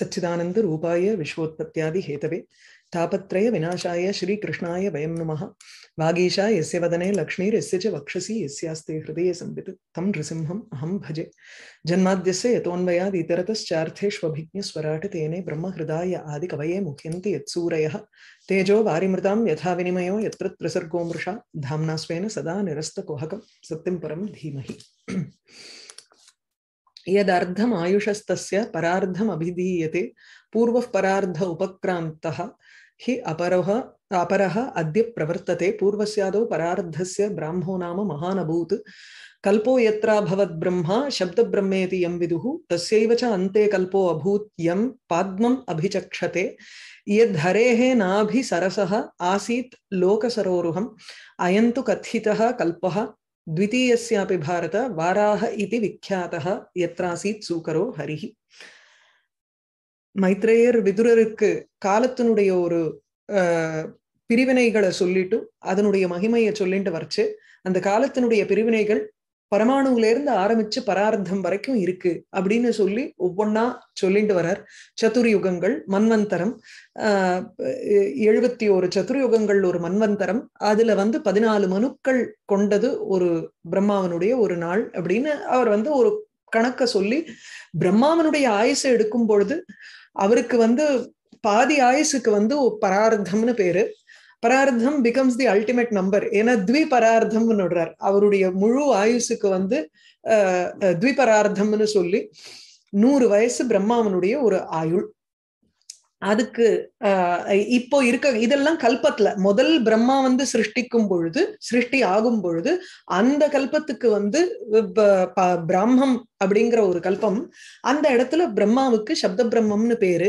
सच्चिदानंद रूपाय सच्चिदानन्दरूपाय विश्वोत्पत्त्यादिहेतवे तापत्रयविनाशाय श्रीकृष्णाय वयं नमः वागीशा यस्य वदने लक्ष्मीरस्य च वक्षसि यस्यास्ते हृदय संवित तं नृसिंहम् अहं भजे जन्माद्यस्य यतोऽन्वयादितरतश्चार्थेष्वभिज्ञस्वराट् तेने ब्रह्महृदाय आदिकवये मुह्यन्ति यत्सूरयः तेजो वारिमृतां यथा विनिमयो यत्र त्रिसर्गोमृषा धाम्ना स्वेन सदा निरस्तकुहकं सत्यं परं धीमहि यदर्धम आयुषस्तस्य परार्धम अभिधीयते पूर्वः परार्ध उपक्रान्तः हि अपरः अपरः अद्य प्रवर्तते पूर्वस्यादौ परार्धस्य ब्राह्मो नाम महान् अभूत् कल्पो यत्रा भवद्ब्रह्मा शब्दब्रह्मेति यं विदुः तस्यैव च अन्ते कल्पो अभूत् यं पाद्मम् अभिचक्षते यद्धरेः नाभिसरसः आसीत् लोकसरोरुहम् अयं तु कथितः कल्पः द्वितीयस्यापि भारत वाराह इति विख्यातः எத்ராசீத் சூக்கரோ ஹரிஹி மைத்ரேயர் விதுரருக்கு காலத்தினுடைய ஒரு பிரிவினைகளை சொல்லிட்டு அதனுடைய மகிமையை சொல்லிட்டு வரைச்சு அந்த காலத்தினுடைய பிரிவினைகள் பரமாணுவில இருந்து ஆரம்பிச்சு பரார்த்தம் வரைக்கும் இருக்கு அப்படின்னு சொல்லி ஒவ்வொன்னா சொல்லிட்டு வரார் சதுர்யுகங்கள் மன்வந்தரம் ஆஹ் எழுபத்தி ஒரு சதுர்யுகங்கள் ஒரு மன்வந்தரம் அதுல வந்து பதினாலு மனுக்கள் கொண்டது ஒரு பிரம்மாவனுடைய ஒரு நாள் அப்படின்னு அவர் வந்து ஒரு கணக்க சொல்லி பிரம்மாவனுடைய ஆயுசை எடுக்கும் பொழுது அவருக்கு வந்து பாதி ஆயுசுக்கு வந்து பரார்த்தம்னு பேரு பரார்த்தம் பிகம்ஸ் தி அல்டிமேட் நம்பர் ஏன்னா பரார்த்தம்னு நடுறார் அவருடைய முழு ஆயுசுக்கு வந்து பரார்த்தம்னு சொல்லி நூறு வயசு பிரம்மாவனுடைய ஒரு ஆயுள் அதுக்கு இப்போ இருக்க இதெல்லாம் கல்பத்துல முதல் பிரம்மா வந்து சிருஷ்டிக்கும் பொழுது சிருஷ்டி ஆகும் பொழுது அந்த கல்பத்துக்கு வந்து பிராமம் அப்படிங்கிற ஒரு கல்பம் அந்த இடத்துல பிரம்மாவுக்கு சப்த பிரம்மம்னு பேரு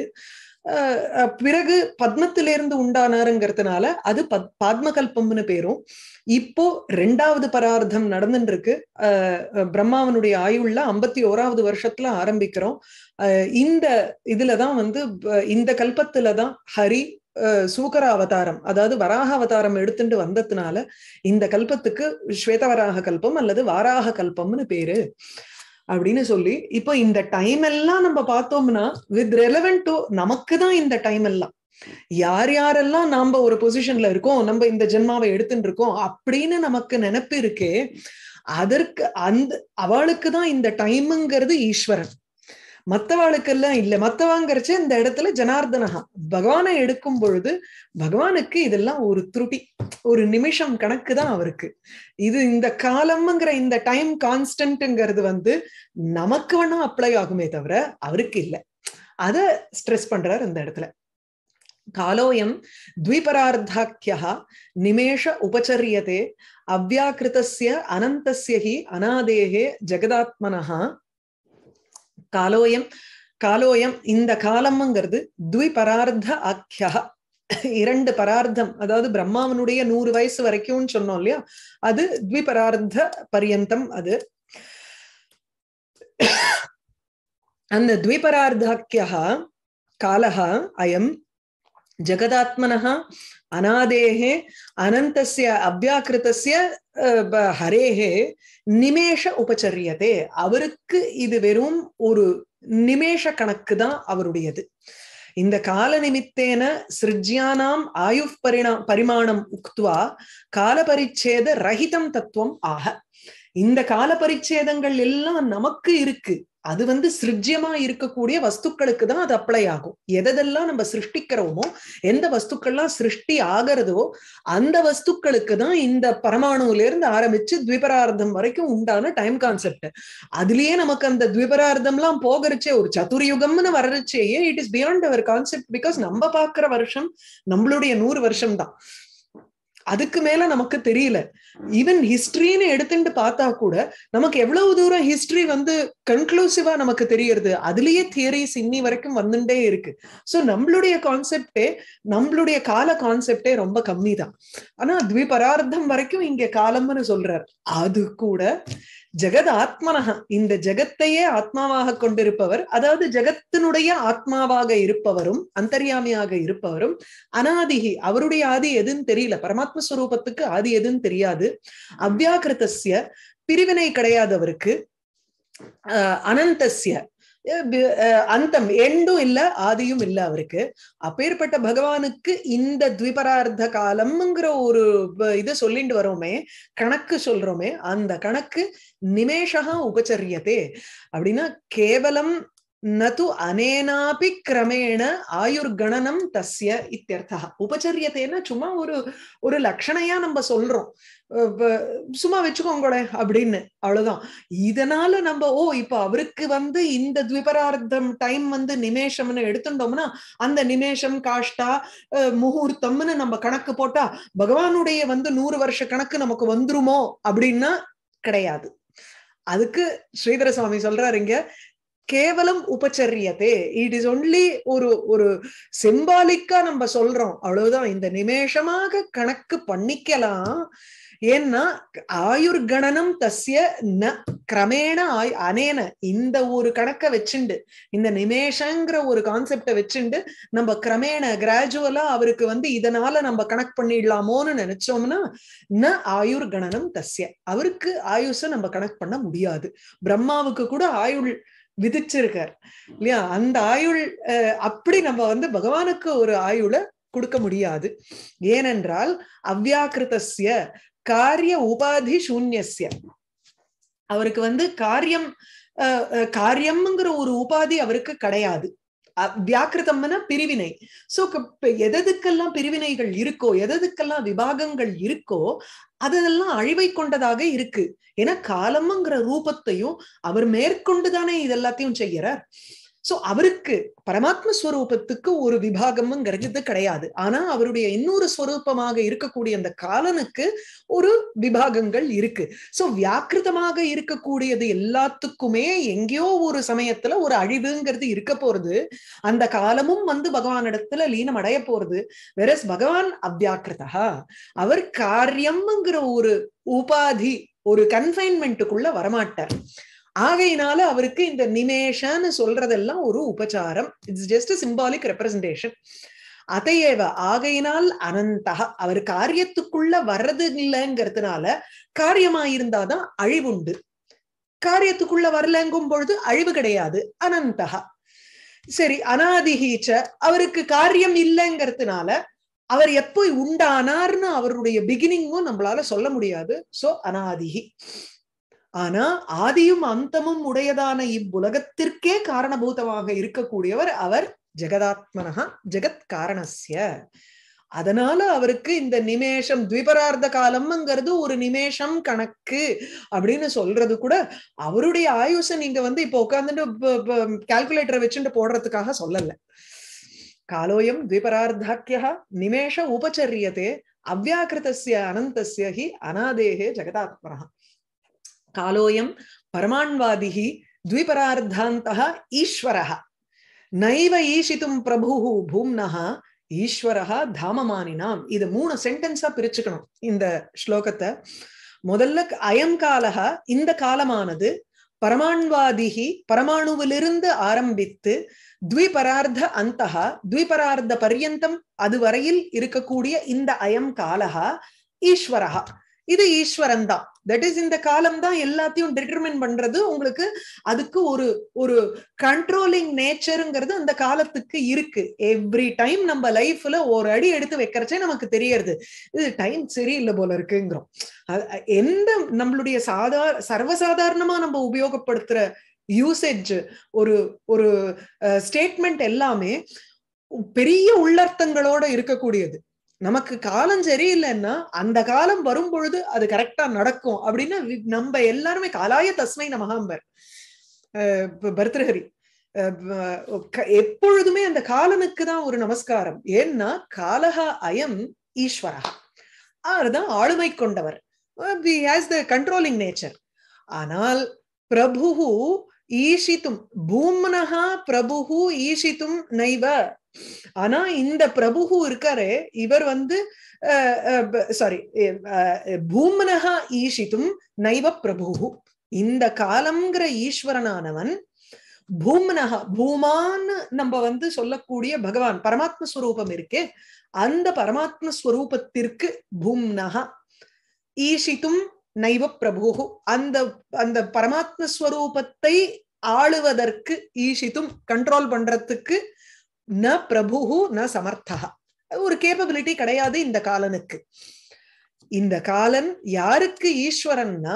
பிறகு பத்மத்திலிருந்து உண்டானாருங்கிறதுனால அது பத் பாத்மகல்பம்னு பேரும் இப்போ ரெண்டாவது பரார்த்தம் நடந்துட்டு இருக்கு பிரம்மாவனுடைய ஆயுள்ல ஐம்பத்தி ஓராவது வருஷத்துல ஆரம்பிக்கிறோம் இந்த இதுலதான் வந்து இந்த கல்பத்துலதான் ஹரி சூகர அவதாரம் அதாவது வராக அவதாரம் எடுத்துட்டு வந்ததுனால இந்த கல்பத்துக்கு ஸ்வேதவராக கல்பம் அல்லது வாராக கல்பம்னு பேரு அப்படின்னு சொல்லி இப்போ இந்த டைம் எல்லாம் நம்ம பார்த்தோம்னா வித் ரெலவென்ட் டு நமக்கு தான் இந்த டைம் எல்லாம் யார் யாரெல்லாம் நாம ஒரு பொசிஷன்ல இருக்கோம் நம்ம இந்த ஜென்மாவை எடுத்துட்டு இருக்கோம் அப்படின்னு நமக்கு நினைப்பு இருக்கே அதற்கு அந்த அவளுக்கு தான் இந்த டைமுங்கிறது ஈஸ்வரன் எல்லாம் இல்லை மத்தவாங்கிறச்சு இந்த இடத்துல ஜனார்தனஹா பகவானை எடுக்கும் பொழுது பகவானுக்கு இதெல்லாம் ஒரு துருட்டி ஒரு நிமிஷம் கணக்கு தான் அவருக்கு இது இந்த காலம்ங்கிற இந்த டைம் கான்ஸ்டன்ட்ங்கிறது வந்து நமக்கு வேணா அப்ளை ஆகுமே தவிர அவருக்கு இல்லை அத ஸ்ட்ரெஸ் பண்றார் இந்த இடத்துல காலோயம் த்விபரார்த்தாக்கியா நிமேஷ உபச்சரியதே அவ்யாக்கிருத்தஸ்ய அனந்தசியி ஹி அநாதேகே ஜெகதாத்மனஹா காலோயம் காலோயம் இந்த காலம்ங்கிறது துவி பரார்த்த ஆக்கியா இரண்டு பரார்த்தம் அதாவது பிரம்மாவனுடைய நூறு வயசு வரைக்கும் சொன்னோம் இல்லையா அது துவி பரார்த்த பரியந்தம் அது அந்த துவிபரார்த்தாக்கியா காலஹா அயம் ஜெகதாத்மனஹா அநாதேகே அனந்தசிய अव्याकृतस्य ஹரேகே நிமேஷ உபச்சரியதே அவருக்கு இது வெறும் ஒரு நிமேஷ கணக்கு தான் அவருடையது இந்த கால நிமித்தேன சிருஜ்யானாம் ஆயு பரிணா பரிமாணம் உக்துவா காலபரிச்சேத ரஹிதம் தத்துவம் ஆக இந்த கால பரிச்சேதங்கள் எல்லாம் நமக்கு இருக்கு அது வந்து சிருஜ்யமா இருக்கக்கூடிய வஸ்துக்களுக்கு தான் அது அப்ளை ஆகும் எதெல்லாம் நம்ம சிருஷ்டிக்கிறோமோ எந்த வஸ்துக்கள்லாம் சிருஷ்டி ஆகிறதோ அந்த வஸ்துக்களுக்கு தான் இந்த பரமாணுல இருந்து ஆரம்பிச்சு த்விபரார்த்தம் வரைக்கும் உண்டான டைம் கான்செப்ட் அதுலயே நமக்கு அந்த எல்லாம் போகிறச்சே ஒரு சதுர்யுகம்னு வர்றச்சேயே it is beyond our concept because நம்ம பாக்குற வருஷம் நம்மளுடைய நூறு வருஷம் தான் அதுக்கு மேல நமக்கு தெரியல ஈவன் ஹிஸ்டரின்னு எடுத்துட்டு பார்த்தா கூட நமக்கு எவ்வளவு தூரம் ஹிஸ்டரி வந்து கன்க்ளூசிவா நமக்கு தெரியறது அதுலயே தியரிஸ் இன்னி வரைக்கும் வந்துட்டே இருக்கு சோ நம்மளுடைய கான்செப்டே நம்மளுடைய கால கான்செப்டே ரொம்ப கம்மி தான் ஆனா த்விபரார்த்தம் வரைக்கும் இங்க காலம்னு சொல்றாரு அது கூட ஜெகத் ஆத்மனக இந்த ஜெகத்தையே ஆத்மாவாக கொண்டிருப்பவர் அதாவது ஜெகத்தினுடைய ஆத்மாவாக இருப்பவரும் அந்தர்யாமியாக இருப்பவரும் அனாதிகி அவருடைய ஆதி எதுன்னு தெரியல பரமாத்ம ஸ்வரூபத்துக்கு ஆதி எதுன்னு தெரியாது அவ்யாக்கிருத்தசிய பிரிவினை கிடையாதவருக்கு அனந்தசிய அந்தம் எண்டும் இல்ல ஆதியும் இல்ல அவருக்கு அப்பேற்பட்ட பகவானுக்கு இந்த த்விபரார்த்த காலம்ங்கிற ஒரு இது சொல்லிட்டு வரோமே கணக்கு சொல்றோமே அந்த கணக்கு நிமேஷகா உபச்சரியதே அப்படின்னா கேவலம் நது அனேனாபி கிரமேண ஆயுர்கணனம் தஸ்ய இத்தியர்த்தா உபச்சரியத்தைன்னா சும்மா ஒரு ஒரு லட்சணையா நம்ம சொல்றோம் சும்மா வச்சுக்கோங்களேன் அப்படின்னு அவ்வளவுதான் இதனால நம்ம ஓ இப்ப அவருக்கு வந்து இந்த துவிபரார்த்தம் டைம் வந்து நிமேஷம்னு எடுத்துட்டோம்னா அந்த நிமேஷம் காஷ்டா முகூர்த்தம்னு நம்ம கணக்கு போட்டா பகவானுடைய வந்து நூறு வருஷ கணக்கு நமக்கு வந்துருமோ அப்படின்னா கிடையாது அதுக்கு ஸ்ரீதர சுவாமி சொல்றாரு இங்க கேவலம் உபச்சரியதே இட் இஸ் ஒன்லி ஒரு ஒரு சிம்பாலிக்கா நம்ம சொல்றோம் அவ்வளவுதான் இந்த நிமேஷமாக கணக்கு பண்ணிக்கலாம் ஏன்னா ஆயுர்கணனம் தஸ்ய ந கிரமேண ஆய் அனேன இந்த ஒரு கணக்கை வச்சுண்டு இந்த நிமேஷங்கிற ஒரு கான்செப்டை வச்சுண்டு நம்ம கிரமேண கிராஜுவலா அவருக்கு வந்து இதனால நம்ம கணக்கு பண்ணிடலாமோன்னு நினைச்சோம்னா ந ஆயுர்கணனம் தஸ்ய அவருக்கு ஆயுஷ நம்ம கணக்கு பண்ண முடியாது பிரம்மாவுக்கு கூட ஆயுள் விதிச்சிருக்கார் இல்லையா அந்த ஆயுள் அப்படி நம்ம வந்து பகவானுக்கு ஒரு ஆயுளை கொடுக்க முடியாது ஏனென்றால் அவ்யாக்கிருதஸ்ய காரிய உபாதி சூன்யசிய அவருக்கு வந்து காரியம் காரியம்ங்கிற ஒரு உபாதி அவருக்கு கிடையாது வியாக்கிருதம்னா பிரிவினை சோ எதெதுக்கெல்லாம் பிரிவினைகள் இருக்கோ எதெதுக்கெல்லாம் விபாகங்கள் இருக்கோ அதெல்லாம் அழிவை கொண்டதாக இருக்கு ஏன்னா காலம்ங்கிற ரூபத்தையும் அவர் மேற்கொண்டுதானே இதெல்லாத்தையும் செய்யறார் சோ அவருக்கு பரமாத்ம ஸ்வரூபத்துக்கு ஒரு விபாகம்ங்கிறது கிடையாது ஆனா அவருடைய இன்னொரு ஸ்வரூபமாக இருக்கக்கூடிய அந்த காலனுக்கு ஒரு விபாகங்கள் இருக்கு சோ வியாக்கிருதமாக இருக்கக்கூடியது எல்லாத்துக்குமே எங்கேயோ ஒரு சமயத்துல ஒரு அழிவுங்கிறது இருக்க போறது அந்த காலமும் வந்து பகவானிடத்துல லீனம் அடைய போறது வெரஸ் பகவான் அவ்வியாக்கிருதா அவர் காரியம்ங்கிற ஒரு உபாதி ஒரு கன்ஃபைன்மெண்ட்டுக்குள்ள வரமாட்டார் ஆகையினால அவருக்கு இந்த நிமேஷன்னு சொல்றதெல்லாம் ஒரு உபச்சாரம் இட்ஸ் ஜஸ்ட் சிம்பாலிக் ரெப்ரசன்டேஷன் அதையேவ ஆகையினால் அனந்தா அவர் காரியத்துக்குள்ள வர்றது இல்லைங்கிறதுனால காரியமாயிருந்தாதான் அழிவுண்டு காரியத்துக்குள்ள வரலங்கும் பொழுது அழிவு கிடையாது அனந்தா சரி அனாதிகீச்ச அவருக்கு காரியம் இல்லைங்கிறதுனால அவர் எப்போ உண்டானார்னு அவருடைய பிகினிங்கும் நம்மளால சொல்ல முடியாது சோ அனாதிகி ஆனா ஆதியும் அந்தமும் உடையதான இவ்வுலகத்திற்கே காரணபூதமாக இருக்கக்கூடியவர் அவர் ஜெகதாத்மனஹா ஜெகத் காரணசிய அதனால அவருக்கு இந்த நிமேஷம் த்விபரார்த்த காலம்ங்கிறது ஒரு நிமேஷம் கணக்கு அப்படின்னு சொல்றது கூட அவருடைய ஆயுஷை நீங்க வந்து இப்ப உட்காந்துட்டு கால்குலேட்டரை வச்சுட்டு போடுறதுக்காக சொல்லல காலோயம் த்விபரார்த்தாக்கியா நிமேஷ உபச்சரியதே அவ்வியாக்கிருத்திய அனந்தசிய ஹி அனாதேகே ஜெகதாத்மனஹா காலோயம் பரமாண்வாதிகி द्विपरार्धान्तः ईश्वरः நைவ ஈஷித்தும் பிரபு பூம்னஹா ஈஸ்வரஹா தாமமானினாம் இது மூணு சென்டென்ஸா பிரிச்சுக்கணும் இந்த ஸ்லோகத்தை முதல்ல அயம் காலஹா இந்த காலமானது பரமாண்வாதிகி பரமாணுவிலிருந்து ஆரம்பித்து த்விபரார்த்த அந்த த்விபரார்த்த பர்யந்தம் அதுவரையில் இருக்கக்கூடிய இந்த அயம் காலகா ஈஸ்வரஹா இது ஈஸ்வரன் தான் தட் இஸ் இந்த காலம் தான் எல்லாத்தையும் டிட்டர்மின் பண்றது உங்களுக்கு அதுக்கு ஒரு ஒரு கண்ட்ரோலிங் நேச்சருங்கிறது அந்த காலத்துக்கு இருக்கு எவ்ரி டைம் நம்ம லைஃப்ல ஒரு அடி எடுத்து வைக்கிறச்சே நமக்கு தெரியறது இது டைம் சரியில்லை போல இருக்குங்கிறோம் எந்த நம்மளுடைய சாதா சர்வசாதாரணமா நம்ம உபயோகப்படுத்துற யூசேஜ் ஒரு ஒரு ஸ்டேட்மெண்ட் எல்லாமே பெரிய உள்ளர்த்தங்களோட இருக்கக்கூடியது நமக்கு காலம் சரியில்லைன்னா அந்த காலம் வரும் பொழுது அது கரெக்டா நடக்கும் அப்படின்னா நம்ம எல்லாருமே காலாய தஸ்மை நமகாம்பர் பர்தஹரி எப்பொழுதுமே அந்த காலனுக்கு தான் ஒரு நமஸ்காரம் ஏன்னா காலகா அயம் ஈஸ்வரா அவர்தான் ஆளுமை கொண்டவர் த கண்ட்ரோலிங் நேச்சர் ஆனால் பிரபு ஈஷித்தும் பூம்னஹா பிரபு ஈஷித்தும் நைவ ஆனா இந்த பிரபு இருக்காரு இவர் வந்து சாரி பூம்னஹா ஈஷித்தும் நைவ பிரபு இந்த காலம்ங்கிற ஈஸ்வரனானவன் பூம்னஹா பூமான்னு நம்ம வந்து சொல்லக்கூடிய பகவான் பரமாத்ம ஸ்வரூபம் இருக்கே அந்த பரமாத்ம ஸ்வரூபத்திற்கு பூம்னஹா ஈஷித்தும் நைவ பிரபு அந்த அந்த பரமாத்ம ஸ்வரூபத்தை ஆளுவதற்கு ஈஷித்தும் கண்ட்ரோல் பண்றதுக்கு ந பிரபு ந சமர்த்தா ஒரு கேப்பபிலிட்டி கிடையாது இந்த காலனுக்கு இந்த காலன் யாருக்கு ஈஸ்வரன்னா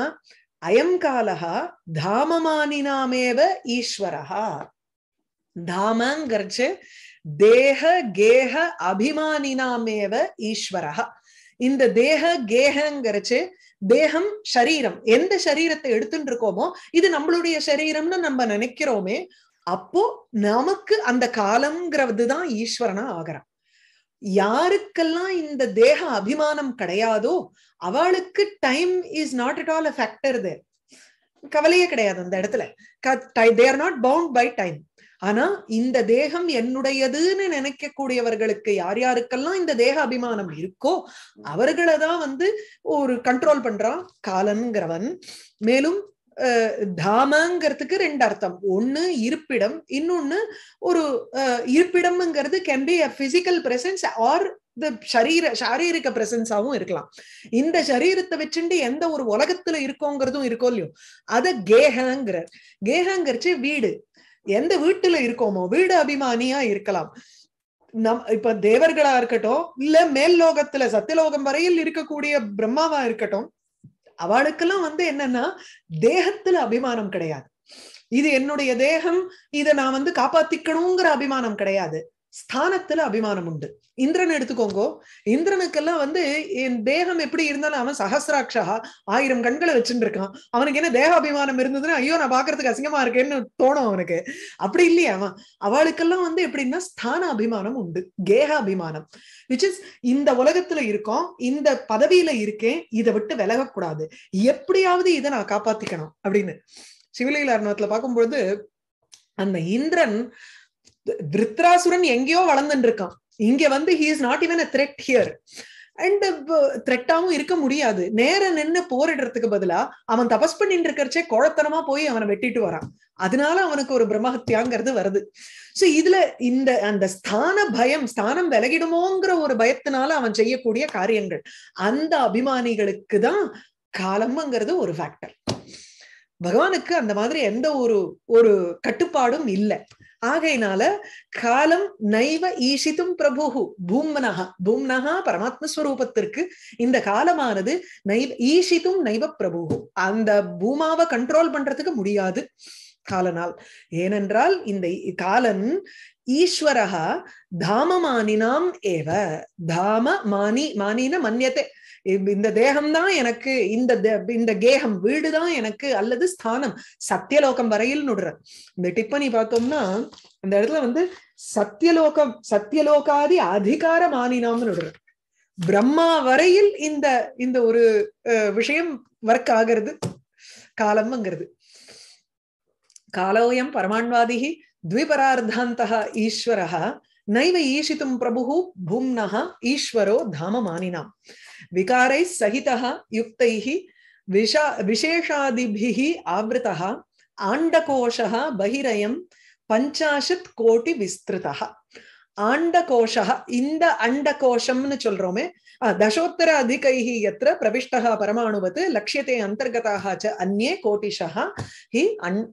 அயம் காலகா தாமமானினாமேவ ஈஸ்வரஹா தாமங்கிறச்சு தேக கேக அபிமானினாமேவ ஈஸ்வரஹா இந்த தேக கேகங்கிறச்சு தேகம் சரீரம் எந்த சரீரத்தை எடுத்துட்டு இருக்கோமோ இது நம்மளுடைய சரீரம்னு நம்ம நினைக்கிறோமே அப்போ நமக்கு அந்த காலம்ங்கிறது தான் ஈஸ்வரனா ஆகிறான் யாருக்கெல்லாம் இந்த தேக அபிமானம் கிடையாதோ அவளுக்கு time is not at all a factor there கவலையே கிடையாது அந்த இடத்துல they are not bound by time ஆனா இந்த தேகம் என்னுடையதுன்னு நினைக்கக்கூடியவர்களுக்கு யார் யாருக்கெல்லாம் இந்த தேக அபிமானம் இருக்கோ அவர்களை தான் வந்து ஒரு கண்ட்ரோல் பண்றான் காலன்கிறவன் மேலும் தாமங்கிறதுக்கு ரெண்டு அர்த்தம் ஒண்ணு இருப்பிடம் இன்னொன்னு ஒரு இருப்பிடம்ங்கிறது can be a physical presence or இந்த சரீர சாரீரிக பிரசன்ஸாவும் இருக்கலாம் இந்த சரீரத்தை வச்சுட்டு எந்த ஒரு உலகத்துல இருக்கோங்கிறதும் இருக்கோ இல்லையோ அத கேகங்கிறார் கேகங்கிறச்சு வீடு எந்த வீட்டுல இருக்கோமோ வீடு அபிமானியா இருக்கலாம் நம் இப்ப தேவர்களா இருக்கட்டும் இல்ல மேல் லோகத்துல சத்தியலோகம் வரையில் இருக்கக்கூடிய பிரம்மாவா இருக்கட்டும் அவளுக்கெல்லாம் வந்து என்னன்னா தேகத்துல அபிமானம் கிடையாது இது என்னுடைய தேகம் இதை நான் வந்து காப்பாத்திக்கணுங்கிற அபிமானம் கிடையாது ஸ்தானத்துல அபிமானம் உண்டு இந்திரன் எடுத்துக்கோங்கோ இந்திரனுக்கெல்லாம் வந்து என் தேகம் எப்படி இருந்தாலும் அவன் சஹசிராட்சா ஆயிரம் கண்களை வச்சுட்டு இருக்கான் அவனுக்கு என்ன தேக அபிமானம் இருந்ததுன்னா ஐயோ நான் பாக்குறதுக்கு அசிங்கமா இருக்கேன்னு தோணும் அவனுக்கு அப்படி இல்லையா அவன் அவளுக்கெல்லாம் வந்து எப்படின்னா ஸ்தான அபிமானம் உண்டு கேக அபிமானம் விச் இஸ் இந்த உலகத்துல இருக்கோம் இந்த பதவியில இருக்கேன் இதை விட்டு கூடாது எப்படியாவது இதை நான் காப்பாத்திக்கணும் அப்படின்னு சிவலீலாரணத்துல பார்க்கும்பொழுது அந்த இந்திரன் திருத்ராசுரன் எங்கேயோ வளர்ந்துட்டு இருக்கான் இங்க வந்து he is not even a thread here and த்ரெட்டாவும் இருக்க முடியாது நேர நின்று போரிடுறதுக்கு பதிலா அவன் தபஸ் பண்ணிட்டு இருக்கிறச்சே குழத்தனமா போய் அவனை வெட்டிட்டு வரான் அதனால அவனுக்கு ஒரு பிரம்மஹத்தியாங்கிறது வருது சோ இதுல இந்த அந்த ஸ்தான பயம் ஸ்தானம் விலகிடுமோங்கிற ஒரு பயத்தினால அவன் செய்யக்கூடிய காரியங்கள் அந்த அபிமானிகளுக்கு தான் காலம்ங்கிறது ஒரு ஃபேக்டர் பகவானுக்கு அந்த மாதிரி எந்த ஒரு ஒரு கட்டுப்பாடும் இல்லை ஆகையினால காலம் நைவ ஈஷித்தும் பிரபுகு பூம்னஹா பூம்னஹா பரமாத்மஸ்வரூபத்திற்கு இந்த காலமானது நைவ ஈஷித்தும் நைவ பிரபுகு அந்த பூமாவை கண்ட்ரோல் பண்றதுக்கு முடியாது காலனால் ஏனென்றால் இந்த காலன் ஈஸ்வரகா தாமமானினாம் ஏவ தாம மானி மானின மன்னியத்தை இந்த தேகம்தான் எனக்கு இந்த இந்த கேகம் வீடுதான் எனக்கு அல்லது ஸ்தானம் சத்தியலோகம் வரையில் நுடுற இந்த டிப்பனி பார்த்தோம்னா அந்த இடத்துல வந்து சத்தியலோகம் சத்தியலோகாதி அதிகார மானினாம்னு நுடுற பிரம்மா வரையில் இந்த இந்த ஒரு விஷயம் ஒர்க் ஆகிறது காலம்ங்கிறது காலோயம் பரமாண்வாதிகி த்விபரார்த்தாந்தா ஈஸ்வரஹா नैव प्रभु प्रभुः भुम्नः ईश्वरो धाममानिनाम् विकार सहित युक्त विशा विशेषादिभिः आवृतः आण्डकोशः बहिरयं पञ्चाशत् कोटिविस्तृतः आण्डकोशः इन्द अण्डकोशं चोल्रोमे दशोत्तर अधिक प्रविष्ट परमाणुवत् लक्ष्यते अंतर्गता च अन्ये कोटिशः हि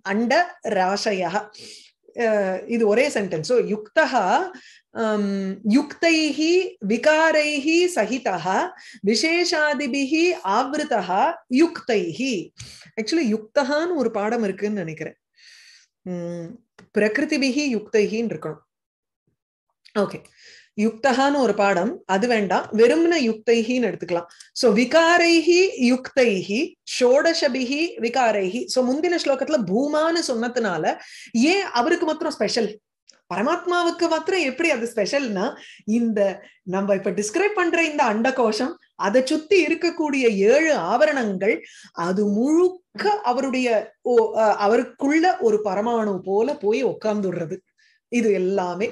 अण्डराशयः இது ஒரே சென்டென்ஸ் ஸோ யுக்தா யுக்தைஹி விகாரைஹி சகிதா விசேஷாதிபிஹி ஆவிருத்தः யுக்தைஹி ஆக்சுவலி யுக்தகான்னு ஒரு பாடம் இருக்குன்னு நினைக்கிறேன் பிரகிருதிபிகி யுக்தைஹின்னு இருக்கணும் ஓகே யுக்தகான்னு ஒரு பாடம் அது வேண்டாம் வெறும்ன யுக்தைகின்னு எடுத்துக்கலாம் சோ விகாரைஹி யுக்தைஹி ஷோடசபிகி விகாரைஹி சோ முந்தின ஸ்லோகத்துல பூமான்னு சொன்னதுனால ஏன் அவருக்கு மாத்திரம் ஸ்பெஷல் பரமாத்மாவுக்கு மாத்திரம் எப்படி அது ஸ்பெஷல்னா இந்த நம்ம இப்ப டிஸ்கிரைப் பண்ற இந்த அண்டகோஷம் அதை சுத்தி இருக்கக்கூடிய ஏழு ஆவரணங்கள் அது முழுக்க அவருடைய அவருக்குள்ள ஒரு பரமாணு போல போய் உட்கார்ந்துடுறது இது எல்லாமே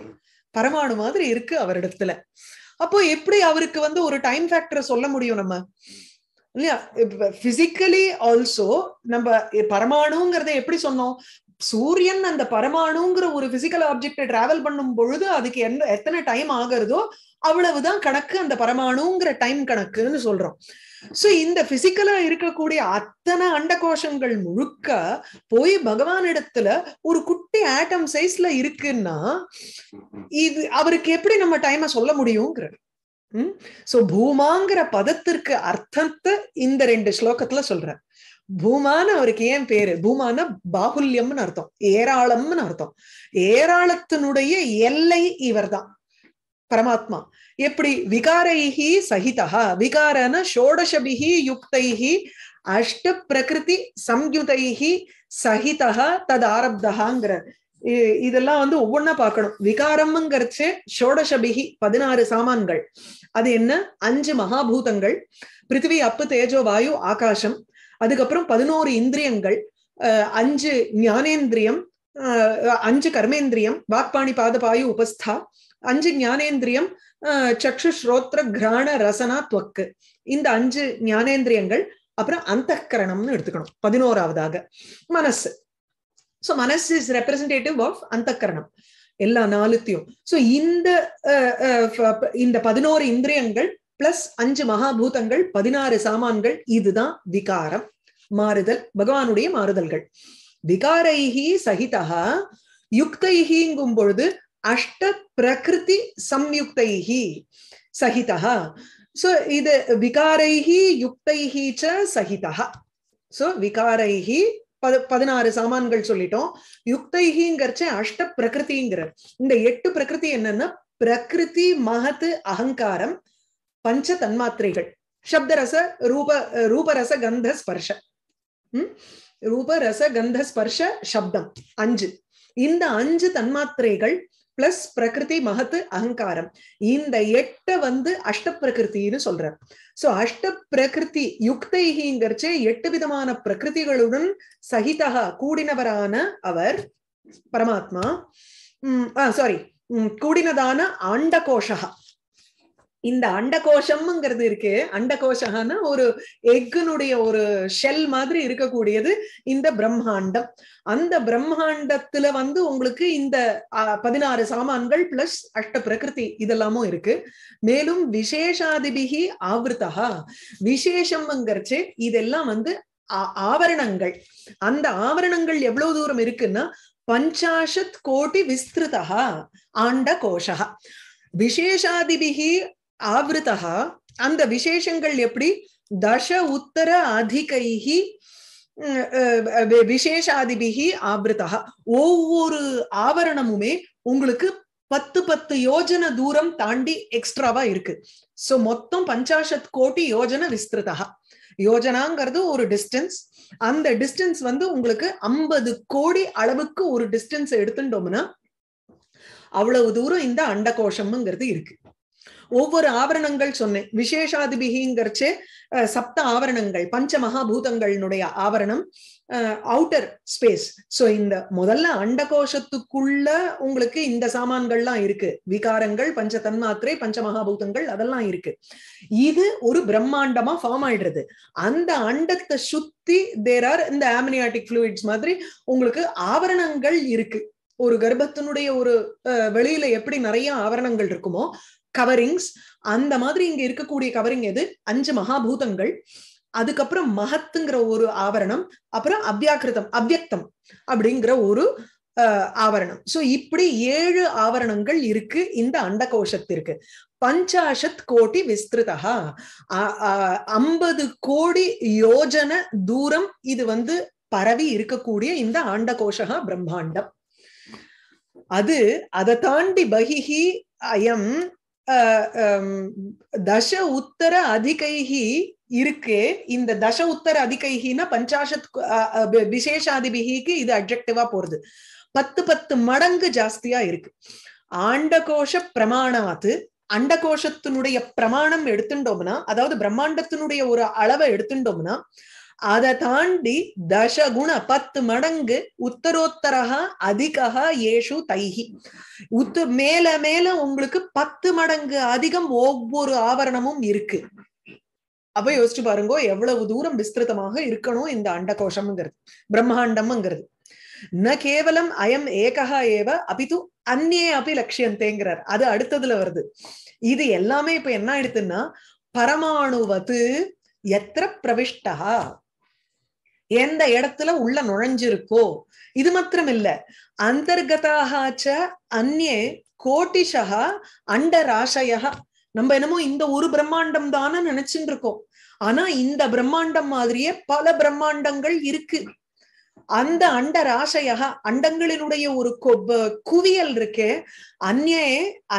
பரமாணு மாதிரி இருக்கு அவரிடத்துல அப்போ எப்படி அவருக்கு வந்து ஒரு டைம் ஃபேக்டரை சொல்ல முடியும் நம்ம இல்லையா பிசிக்கலி ஆல்சோ நம்ம பரமாணுங்கிறத எப்படி சொன்னோம் சூரியன் அந்த பரமாணுங்கிற ஒரு பிசிக்கல் ஆப்ஜெக்டை டிராவல் பண்ணும் பொழுது அதுக்கு என்ன எத்தனை டைம் ஆகுறதோ அவ்வளவுதான் கணக்கு அந்த பரமாணுங்கிற டைம் கணக்குன்னு சொல்றோம் சோ இந்த பிசிக்கலா இருக்கக்கூடிய அத்தனை அண்ட கோஷங்கள் முழுக்க போய் பகவான் இடத்துல ஒரு குட்டி ஆட்டம் சைஸ்ல இருக்குன்னா இது அவருக்கு எப்படி நம்ம டைம சொல்ல முடியுங்கிற உம் சோ பூமாங்கிற பதத்திற்கு அர்த்தத்தை இந்த ரெண்டு ஸ்லோகத்துல சொல்ற பூமான அவருக்கு ஏன் பேரு பூமான பாகுல்யம்னு அர்த்தம் ஏராளம்னு அர்த்தம் ஏராளத்தினுடைய எல்லை இவர்தான் பரமாத்மா எப்படி விகாரைஹி சகிதா விகாரன ஷோடசபிஹி யுக்தைஹி அஷ்ட பிரகிருதி சம்யுதைஹி சகிதா தது ஆரப்தகாங்கிற இதெல்லாம் வந்து ஒவ்வொன்னா பார்க்கணும் விகாரம்ங்கிறச்சு ஷோடசபிகி பதினாறு சாமான்கள் அது என்ன அஞ்சு மகாபூதங்கள் பிருத்திவி அப்பு தேஜோ வாயு ஆகாசம் அதுக்கப்புறம் பதினோரு இந்திரியங்கள் அஞ்சு ஞானேந்திரியம் அஞ்சு கர்மேந்திரியம் வாக்பாணி பாதபாயு உபஸ்தா அஞ்சு ஞானேந்திரியம் சக்ஷு ஸ்ரோத்ர கிராண ரசனா துவக்கு இந்த அஞ்சு ஞானேந்திரியங்கள் அப்புறம் அந்த கரணம்னு எடுத்துக்கணும் பதினோராவதாக மனசு ஸோ மனசு இஸ் ரெப்ரஸன்டேட்டிவ் ஆஃப் அந்த கரணம் எல்லா நாளுத்தையும் ஸோ இந்த இந்த பதினோரு இந்திரியங்கள் பிளஸ் அஞ்சு மகாபூதங்கள் பதினாறு சாமான்கள் இதுதான் விகாரம் மாறுதல் பகவானுடைய மாறுதல்கள் விகாரைகி சகிதா யுக்தைகிங்கும் பொழுது அஷ்ட பிரகிருதி சம்யுக்தைஹி சகிதா சோ இது விகாரைஹி யுக்தைஹி ச சகிதா சோ விகாரைஹி பதினாறு சாமான்கள் சொல்லிட்டோம் யுக்தைஹிங்கிறச்ச அஷ்ட பிரகிருதிங்கிற இந்த எட்டு பிரகிருதி என்னன்னா பிரகிருதி மகத்து அகங்காரம் பஞ்ச தன்மாத்திரைகள் சப்தரச ரூப ரூபரச கந்த ஸ்பர்ஷ உம் ரூப ரச கந்த ஸ்பர்ஷ சப்தம் அஞ்சு இந்த அஞ்சு தன்மாத்திரைகள் பிளஸ் பிரகிருதி மகத்து அகங்காரம் இந்த எட்ட வந்து அஷ்ட பிரகிருத்தின்னு சொல்ற சோ அஷ்ட பிரகிருதி யுக்தைகிங்கிறச்சே எட்டு விதமான பிரகிருதிகளுடன் சகிதா கூடினவரான அவர் பரமாத்மா உம் ஆஹ் சாரி கூடினதான ஆண்ட கோஷகா இந்த அண்டகோஷம்ங்கிறது இருக்கு அண்டகோஷம்னா ஒரு எஃகுனுடைய ஒரு ஷெல் மாதிரி இருக்கக்கூடியது இந்த பிரம்மாண்டம் அந்த பிரம்மாண்டத்துல வந்து உங்களுக்கு இந்த பதினாறு சாமான்கள் பிளஸ் அஷ்ட பிரகிருதி இதெல்லாமும் இருக்கு மேலும் விசேஷாதிபிகி ஆவிருத்தா விசேஷம்ங்கிறச்சு இதெல்லாம் வந்து ஆவரணங்கள் அந்த ஆவரணங்கள் எவ்வளவு தூரம் இருக்குன்னா பஞ்சாஷத் கோடி விஸ்திருதா ஆண்ட கோஷகா விசேஷாதிபிகி ஆவிரதா அந்த விசேஷங்கள் எப்படி தச உத்தர அதிகைஹி விசேஷாதிபிகி ஆவிரதா ஒவ்வொரு ஆவரணமுமே உங்களுக்கு பத்து பத்து யோஜன தூரம் தாண்டி எக்ஸ்ட்ராவா இருக்கு சோ மொத்தம் பஞ்சாஷத் கோடி யோஜன விஸ்திருதா யோஜனாங்கிறது ஒரு டிஸ்டன்ஸ் அந்த டிஸ்டன்ஸ் வந்து உங்களுக்கு ஐம்பது கோடி அளவுக்கு ஒரு டிஸ்டன்ஸ் எடுத்துட்டோம்னா அவ்வளவு தூரம் இந்த அண்டகோஷம்ங்கிறது இருக்கு ஒவ்வொரு ஆவரணங்கள் சொன்னேன் விசேஷாதிபிகிங்கிறச்சு சப்த ஆவரணங்கள் பஞ்ச மகாபூதங்களினுடைய ஆவரணம் அவுட்டர் ஸ்பேஸ் சோ இந்த முதல்ல அண்டகோஷத்துக்குள்ள உங்களுக்கு இந்த சாமான்கள்லாம் இருக்கு விகாரங்கள் பஞ்ச தன்மாத்திரை பஞ்ச மகாபூதங்கள் அதெல்லாம் இருக்கு இது ஒரு பிரம்மாண்டமா ஃபார்ம் ஆயிடுறது அந்த அண்டத்தை சுத்தி தேர் ஆர் இந்த ஆமினியாட்டிக் ஃப்ளூயிட்ஸ் மாதிரி உங்களுக்கு ஆவரணங்கள் இருக்கு ஒரு கர்ப்பத்தினுடைய ஒரு வெளியில எப்படி நிறைய ஆவரணங்கள் இருக்குமோ கவரிங்ஸ் அந்த மாதிரி இங்க இருக்கக்கூடிய கவரிங் எது அஞ்சு மகாபூதங்கள் அதுக்கப்புறம் மகத்துங்கிற ஒரு ஆவரணம் அப்புறம் அவ்யாக்கிருதம் அவ்யக்தம் அப்படிங்கிற ஒரு ஆவரணம் சோ இப்படி ஏழு ஆவரணங்கள் இருக்கு இந்த அண்ட கோஷத்திற்கு பஞ்சாஷத் கோடி விஸ்திருதா ஐம்பது கோடி யோஜன தூரம் இது வந்து பரவி இருக்கக்கூடிய இந்த ஆண்ட கோஷகா பிரம்மாண்டம் அது அதை தாண்டி பகிஹி அயம் தச உத்தர அதிகைகி இருக்கு இந்த தச உத்தர அதிகைஹின்னா பஞ்சாஷத் விசேஷாதிபிகிக்கு இது அப்ஜெக்டிவா போறது பத்து பத்து மடங்கு ஜாஸ்தியா இருக்கு ஆண்டகோஷ பிரமாணாத்து அண்டகோஷத்தினுடைய பிரமாணம் எடுத்துட்டோம்னா அதாவது பிரம்மாண்டத்தினுடைய ஒரு அளவை எடுத்துட்டோம்னா அதை தாண்டி தசகுண பத்து மடங்கு உத்தரோத்தரகா அதிகா ஏஷு தைகி உத்த மேல மேல உங்களுக்கு பத்து மடங்கு அதிகம் ஒவ்வொரு ஆவரணமும் இருக்கு அப்ப யோசிச்சு பாருங்கோ எவ்வளவு தூரம் விஸ்திருத்தமாக இருக்கணும் இந்த அண்டகோஷம்ங்கிறது பிரம்மாண்டம்ங்கிறது ந கேவலம் அயம் ஏகா ஏவ அபித்து அந்நே அப்படி தேங்குறார் அது அடுத்ததுல வருது இது எல்லாமே இப்ப என்ன ஆயிடுதுன்னா பரமாணுவது எத்திர பிரவிஷ்டா எந்த இடத்துல உள்ள நுழைஞ்சிருக்கோ இது மாத்திரம் இல்ல அந்தர்கதாகாச்ச அந்நே கோட்டிஷா அண்டராசய நம்ம என்னமோ இந்த ஒரு பிரம்மாண்டம் தானே நினைச்சுட்டு இருக்கோம் ஆனா இந்த பிரம்மாண்டம் மாதிரியே பல பிரம்மாண்டங்கள் இருக்கு அந்த அண்ட ராசையாக அண்டங்களினுடைய ஒரு குவியல் இருக்கு அந்நே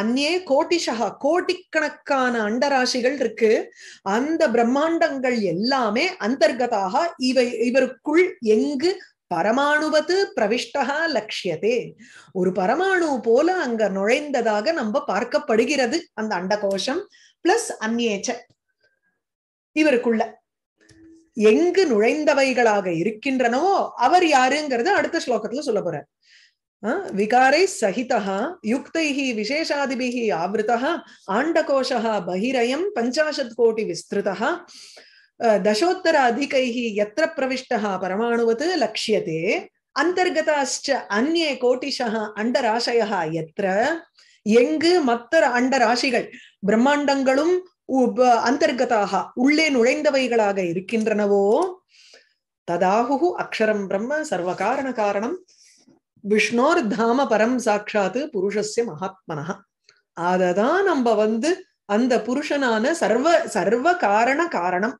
அந்நே கோட்டிஷகா கோட்டிக்கணக்கான அண்டராசிகள் இருக்கு அந்த பிரம்மாண்டங்கள் எல்லாமே அந்தர்கதாக இவை இவருக்குள் எங்கு பரமாணுவது பிரவிஷ்டகா லட்சியதே ஒரு பரமாணு போல அங்க நுழைந்ததாக நம்ம பார்க்கப்படுகிறது அந்த அண்டகோஷம் பிளஸ் அந்நேச்ச இவருக்குள்ள எங்கு நுழைந்தவைகளாக இருக்கின்றனவோ அவர் யாருங்கிறது அடுத்த ஸ்லோகத்துல சொல்ல போறார் விகாரை சகிதா யுக்தைஹி விசேஷாதிபிகி ஆண்ட ஆண்டகோஷா பகிரயம் பஞ்சாசத் கோடி விஸ்திருதா தசோத்தர அதிகைஹி எத்திர பிரவிஷ்டா பரமாணுவத் லட்சியதே அந்தர்கதாச்ச அந்நே கோட்டிஷா அண்டராசயா எத்திர எங்கு மற்ற அண்டராசிகள் பிரம்மாண்டங்களும் உப அந்தர்கதாக உள்ளே நுழைந்தவைகளாக இருக்கின்றனவோ ததாகு அக்ஷரம் பிரம்ம சர்வகாரண காரணம் விஷ்ணோர் தாம பரம் சாட்சாத்து புருஷஸ்ய மகாத்மனா அததான் நம்ம வந்து அந்த புருஷனான சர்வ சர்வ காரண காரணம்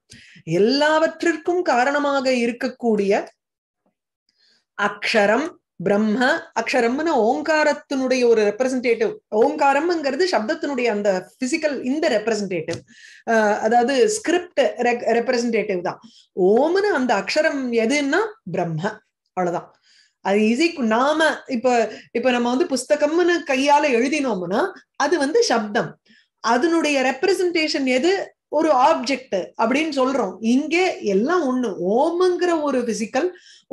எல்லாவற்றிற்கும் காரணமாக இருக்கக்கூடிய அக்ஷரம் பிரம்ம அக்ஷரம்னு ஓங்காரத்தினுடைய ஒரு ரெப்ரசன்டேட்டிவ் ஓங்காரம்ங்கிறது சப்தத்தினுடைய அந்த பிசிக்கல் இந்த ரெப்ரசன்டேட்டிவ் அதாவது ஸ்கிரிப்ட் ரெப்ரசன்டேட்டிவ் தான் ஓம்னு அந்த அக்ஷரம் எதுன்னா பிரம்ம அவ்வளவுதான் அது ஈஸி நாம இப்ப இப்ப நம்ம வந்து புஸ்தகம்னு கையால எழுதினோம்னா அது வந்து சப்தம் அதனுடைய ரெப்ரசன்டேஷன் எது ஒரு ஆப்ஜெக்ட் அப்படின்னு சொல்றோம் இங்கே எல்லாம் ஒண்ணு ஓமங்கிற ஒரு பிசிக்கல்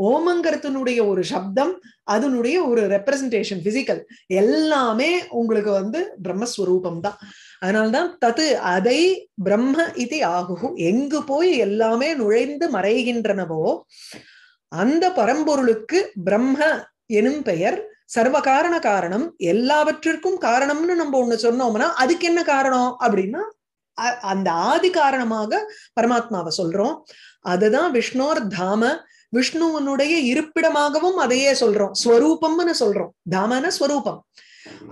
ஓமங்கிறதுனுடைய ஒரு சப்தம் அதனுடைய ஒரு ரெப்ரசன்டேஷன் பிசிக்கல் எல்லாமே உங்களுக்கு வந்து பிரம்மஸ்வரூபம் தான் அதனால்தான் தது அதை பிரம்ம இது ஆகு எங்கு போய் எல்லாமே நுழைந்து மறைகின்றனவோ அந்த பரம்பொருளுக்கு பிரம்ம எனும் பெயர் சர்வ காரண காரணம் எல்லாவற்றிற்கும் காரணம்னு நம்ம ஒண்ணு சொன்னோம்னா அதுக்கு என்ன காரணம் அப்படின்னா அந்த ஆதி காரணமாக பரமாத்மாவை சொல்றோம் அதுதான் விஷ்ணோர் தாம விஷ்ணுவனுடைய இருப்பிடமாகவும் அதையே சொல்றோம் ஸ்வரூபம்னு சொல்றோம் தாமன ஸ்வரூபம்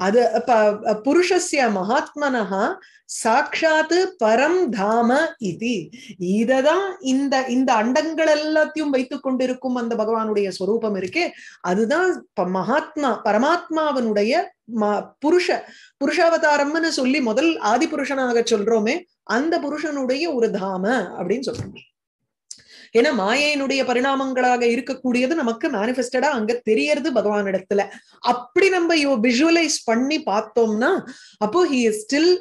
அது புருஷஸ்ய மகாத்மனஹா சாட்சாத்து பரம் தாம இது இததான் இந்த இந்த அண்டங்கள் எல்லாத்தையும் வைத்து கொண்டிருக்கும் அந்த பகவானுடைய ஸ்வரூபம் இருக்கே அதுதான் மகாத்மா பரமாத்மாவனுடைய புருஷ புருஷாவதாரம்னு சொல்லி முதல் ஆதி புருஷனாக சொல்றோமே அந்த புருஷனுடைய ஒரு தாம அப்படின்னு சொல்றோம் ஏன்னா மாயையினுடைய பரிணாமங்களாக இருக்கக்கூடியது நமக்கு மேனிபெஸ்டடா அங்க தெரியறது பகவானிடத்துல அப்படி நம்ம இவ விஷுவலைஸ் பண்ணி பார்த்தோம்னா அப்போ ஹி ஸ்டில்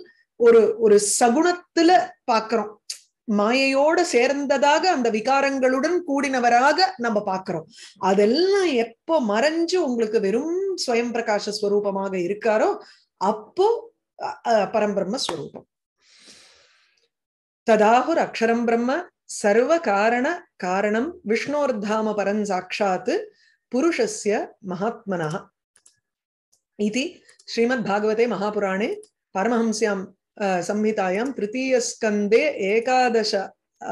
ஒரு ஒரு சகுணத்துல பாக்குறோம் மாயையோட சேர்ந்ததாக அந்த விகாரங்களுடன் கூடினவராக நம்ம பாக்குறோம் அதெல்லாம் எப்போ மறைஞ்சு உங்களுக்கு வெறும் ஸ்வயம் பிரகாஷ ஸ்வரூபமாக இருக்காரோ அப்போ பரம்பிரம்ம ஸ்வரூபம் ததாகுர் அக்ஷரம் பிரம்ம சர்வ காரண காரணம் விஷ்ணோர்தாம பரன் சாட்சாத் புருஷஸ்ய மகாத்மனः इति श्रीमद्भागवते महापुराणे परमहंस्यां संहितायां तृतीयस्कन्दे एकादश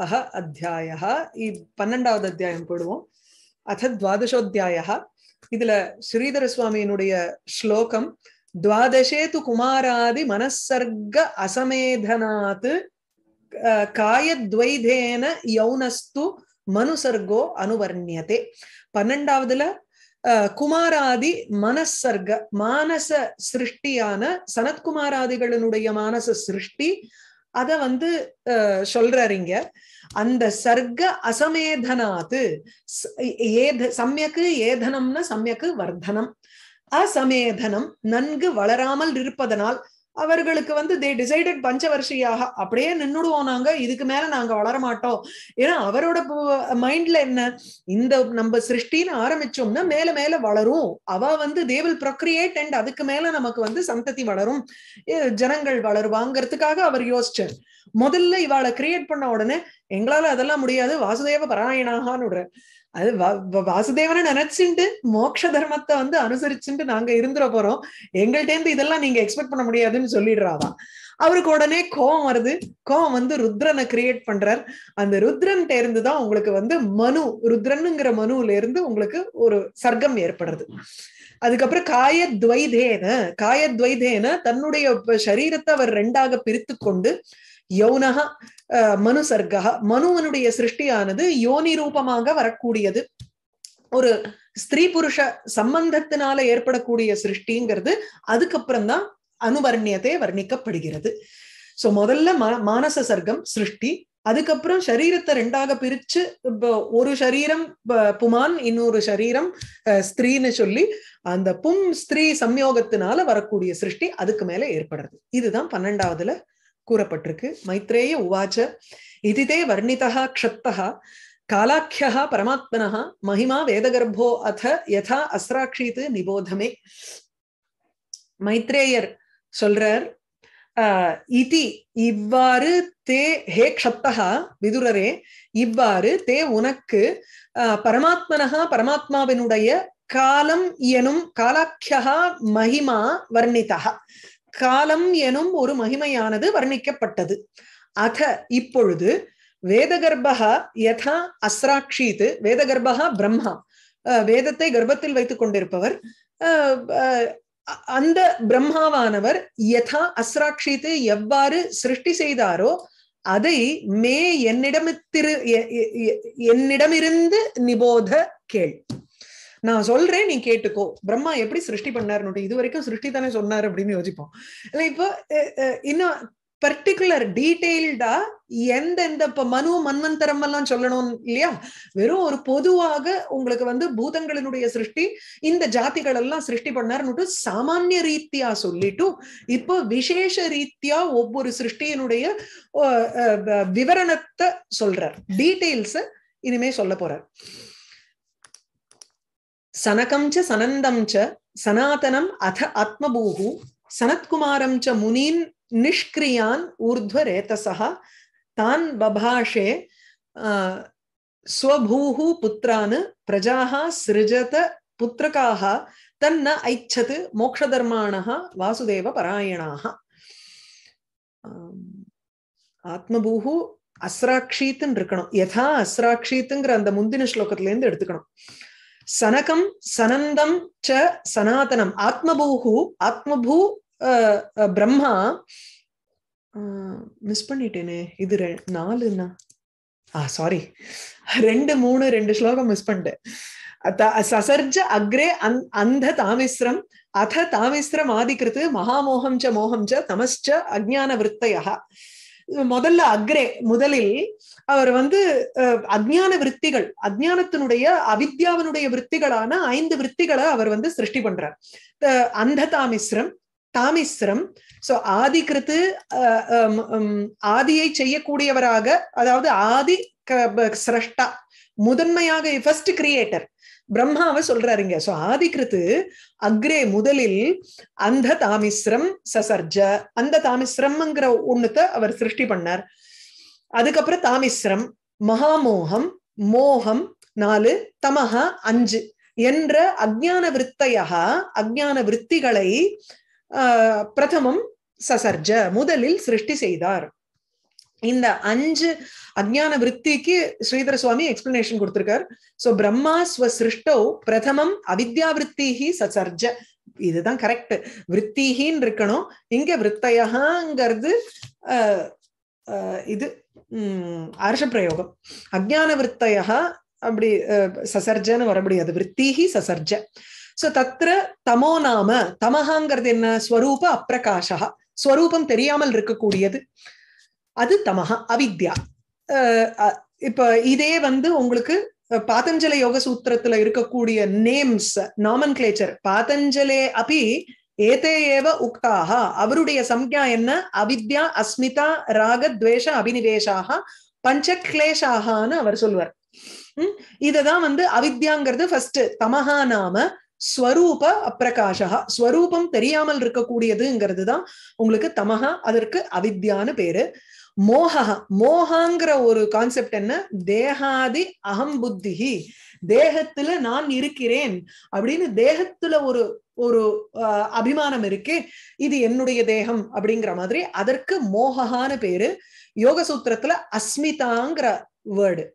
अह அத்தியாயः இ பன்னெண்டாவது அத்தியாயம் போடுவோம் அத துவாதசோத்தியாயः இதுல ஸ்ரீதர சுவாமியினுடைய ஸ்லோகம் துவாதசே து குமாராதி மனசர்க அசமேதனாத் காயத்வைதேன யௌனஸ்து மனுசர்கோ அனுவர்ணியதே பன்னெண்டாவதுல குமாராதி மனசர்க மானச சிருஷ்டியான சனத்குமாராதிகளினுடைய மானச சிருஷ்டி அத வந்து சொல்றாருங்க அந்த சர்க்க அசமேதனாத்து ஏத சமயக்கு ஏதனம்னா சமயக்கு வர்தனம் அசமேதனம் நன்கு வளராமல் இருப்பதனால் அவர்களுக்கு வந்து தே டிசைடட் பஞ்சவர்ஷியாக அப்படியே நின்றுடுவோம் நாங்க இதுக்கு மேல நாங்க வளரமாட்டோம் ஏன்னா அவரோட மைண்ட்ல என்ன இந்த நம்ம சிருஷ்டின்னு ஆரம்பிச்சோம்னா மேல மேல வளரும் அவ வந்து தேவல் ப்ரொக்ரியேட் அண்ட் அதுக்கு மேல நமக்கு வந்து சந்ததி வளரும் ஜனங்கள் வளருவாங்கிறதுக்காக அவர் யோசிச்சார் முதல்ல இவாளை கிரியேட் பண்ண உடனே எங்களால அதெல்லாம் முடியாது வாசுதேவ பராயணாகான்னு அது வாசுதேவனை நினைச்சுட்டு மோட்ச தர்மத்தை வந்து அனுசரிச்சுட்டு நாங்க இருந்துட போறோம் எங்கள்கிட்ட இதெல்லாம் நீங்க எக்ஸ்பெக்ட் பண்ண முடியாதுன்னு சொல்லிடுறாதான் அவருக்கு உடனே கோவம் வருது கோவம் வந்து ருத்ரனை கிரியேட் பண்றார் அந்த ருத்ரன் இருந்து தான் உங்களுக்கு வந்து மனு ருத்ரனுங்கிற மனுல இருந்து உங்களுக்கு ஒரு சர்க்கம் ஏற்படுறது அதுக்கப்புறம் காயத்வைதேன காயத்வைதேன தன்னுடைய சரீரத்தை அவர் ரெண்டாக பிரித்து கொண்டு யௌனகா மனு சர்க்கா மனுவனுடைய சிருஷ்டியானது யோனி ரூபமாக வரக்கூடியது ஒரு ஸ்திரீ புருஷ சம்பந்தத்தினால ஏற்படக்கூடிய சிருஷ்டிங்கிறது அதுக்கப்புறம் தான் அனுவர்ணியத்தை வர்ணிக்கப்படுகிறது சோ முதல்ல மானச சர்க்கம் சிருஷ்டி அதுக்கப்புறம் சரீரத்தை ரெண்டாக பிரிச்சு ஒரு சரீரம் புமான் இன்னொரு சரீரம் ஸ்திரீன்னு சொல்லி அந்த பும் ஸ்திரீ சம்யோகத்தினால வரக்கூடிய சிருஷ்டி அதுக்கு மேல ஏற்படுறது இதுதான் பன்னெண்டாவதுல கூறப்பட்டிருக்கு மைத்ரேய உவாச்ச இதிதே வர்ணிதா க்ஷத்தா காலாக்கியா பரமாத்மனா மகிமா வேதகர்போ அத யதா அஸ்ராட்சித்து நிபோதமே மைத்ரேயர் சொல்றார் இதி இவ்வாறு தே ஹே க்ஷத்தா விதுரரே இவ்வாறு தே உனக்கு பரமாத்மனா பரமாத்மாவினுடைய காலம் எனும் காலாக்கியா மகிமா வர்ணிதா காலம் எனும் ஒரு மகிமையானது வர்ணிக்கப்பட்டது அத இப்பொழுது வேதகர்பகா யதா அஸ்ராட்சீத்து வேதகர்பகா பிரம்மா வேதத்தை கர்ப்பத்தில் வைத்துக் கொண்டிருப்பவர் அந்த பிரம்மாவானவர் யதா அஸ்ராட்சித்து எவ்வாறு சிருஷ்டி செய்தாரோ அதை மே என்னிடமித்திரு என்னிடமிருந்து நிபோத கேள் நான் சொல்றேன் நீ கேட்டுக்கோ பிரம்மா எப்படி சிருஷ்டி பண்ணாருன்னு இது வரைக்கும் சிருஷ்டி தானே சொன்னார் அப்படின்னு யோசிப்போம் இல்ல இப்போ இன்னும் பர்டிகுலர் டீட்டெயில்டா எந்தெந்த இப்ப மனு மன்வந்தரம் எல்லாம் சொல்லணும் இல்லையா வெறும் ஒரு பொதுவாக உங்களுக்கு வந்து பூதங்களினுடைய சிருஷ்டி இந்த ஜாதிகள் எல்லாம் சிருஷ்டி பண்ணாருன்னு சாமானிய ரீதியா சொல்லிட்டு இப்போ விசேஷ ரீதியா ஒவ்வொரு சிருஷ்டியினுடைய விவரணத்தை சொல்றார் டீட்டெயில்ஸ் இனிமே சொல்ல போறார் சனகம் ச சனந்தம் ச சனாதனம் அத ஆத்மபூகு சனத்குமாரம் ச முனீன் நிஷ்கிரியான் ஊர்துவரேதசா தான் பபாஷே ஸ்வபூஹு புத்திரான் பிரஜாः சிருஜத புத்திரகாः தன்ன ஐச்சத் மோக்ஷதர்மாணः வாசுதேவ பராயணாः ஆத்மபூஹு அஸ்ராட்சீத்துன்னு இருக்கணும் யதா அஸ்ராட்சீத்துங்கிற அந்த முந்தின ஸ்லோகத்திலேருந்து எடுத்துக்கணும் சனகம் சனந்தம் ச சனாதனம் ஆத்மபூஹு ஆத்மபூ பிரம்மா மிஸ் பண்ணிட்டேனே இது நாலுன்னா ஆ சாரி ரெண்டு மூணு ரெண்டு ஸ்லோகம் மிஸ் பண்ணிட்டேன் சசர்ஜ அக்ரே அந்த தாமிஸ்ரம் அத தாமிஸ்ரம் ஆதிக்கிருத்து மகாமோகம் ச மோகம் ச தமஸ்ச அஜான விற்த்தையா முதல்ல அக்ரே முதலில் அவர் வந்து அஜ்ஞான விற்த்திகள் அஜ்ஞானத்தினுடைய அவித்யாவினுடைய விற்த்திகளான ஐந்து விற்த்திகளை அவர் வந்து சிருஷ்டி பண்றார் அந்த தாமிஸ்ரம் தாமிஸ்ரம் சோ ஆதி கிருத்து ஆதியை செய்யக்கூடியவராக அதாவது ஆதி சிரஷ்டா முதன்மையாக ஃபர்ஸ்ட் கிரியேட்டர் பிரம்மாவை சொல்றாருங்க சோ ஆதிகிருத்து அக்ரே முதலில் அந்த தாமிஸ்ரம் சசர்ஜ அந்த தாமிஸ்ரம்ங்கிற ஒண்ணுத்த அவர் சிருஷ்டி பண்ணார் அதுக்கப்புறம் தாமிஸ்ரம் மகாமோகம் மோகம் நாலு தமஹா அஞ்சு என்ற அஜான விற்த்தையா அஜான விற்த்திகளை பிரதமம் சசர்ஜ முதலில் சிருஷ்டி செய்தார் இந்த அஞ்சு அஜான விற்பிக்கு ஸ்ரீதர சுவாமி எக்ஸ்பிளனேஷன் கொடுத்திருக்கார் சோ பிரம்மா ஸ்வசிருஷ்டோ பிரதமம் அவித்யா விற்பிஹி சசர்ஜ இதுதான் கரெக்ட் விற்பிகின்னு இருக்கணும் இங்க விற்த்தையகாங்கிறது இது உம் ஆர்ஷப்பிரயோகம் பிரயோகம் அஜான விற்த்தையா அப்படி சசர்ஜன்னு முடியாது விற்பிஹி சசர்ஜ சோ தத்திர தமோ நாம தமஹாங்கிறது என்ன ஸ்வரூப அப்பிரகாஷா ஸ்வரூபம் தெரியாமல் இருக்கக்கூடியது அது தமஹா அவித்யா இப்ப இதே வந்து உங்களுக்கு பாதஞ்சல யோக சூத்திரத்துல இருக்கக்கூடிய நேம்ஸ் நாமன் கிளேச்சர் பாதஞ்சலே அப்படி ஏதே ஏவ உக்தாக அவருடைய சம்யா என்ன அவித்யா அஸ்மிதா ராக துவேஷ அபினிவேஷாக பஞ்ச கிளேஷாகனு அவர் சொல்வார் இததான் வந்து அவித்யாங்கிறது ஃபர்ஸ்ட் தமஹா நாம ஸ்வரூப அப்பிரகாஷா ஸ்வரூபம் தெரியாமல் இருக்கக்கூடியதுங்கிறது தான் உங்களுக்கு தமஹா அதற்கு அவித்யான்னு பேரு மோகா மோகாங்கிற ஒரு கான்செப்ட் என்ன தேகாதி அகம் புத்திஹி தேகத்துல நான் இருக்கிறேன் அப்படின்னு தேகத்துல ஒரு ஒரு அபிமானம் இருக்கு இது என்னுடைய தேகம் அப்படிங்கிற மாதிரி அதற்கு மோகஹான பேரு யோக சூத்திரத்துல அஸ்மிதாங்கிற வேர்டு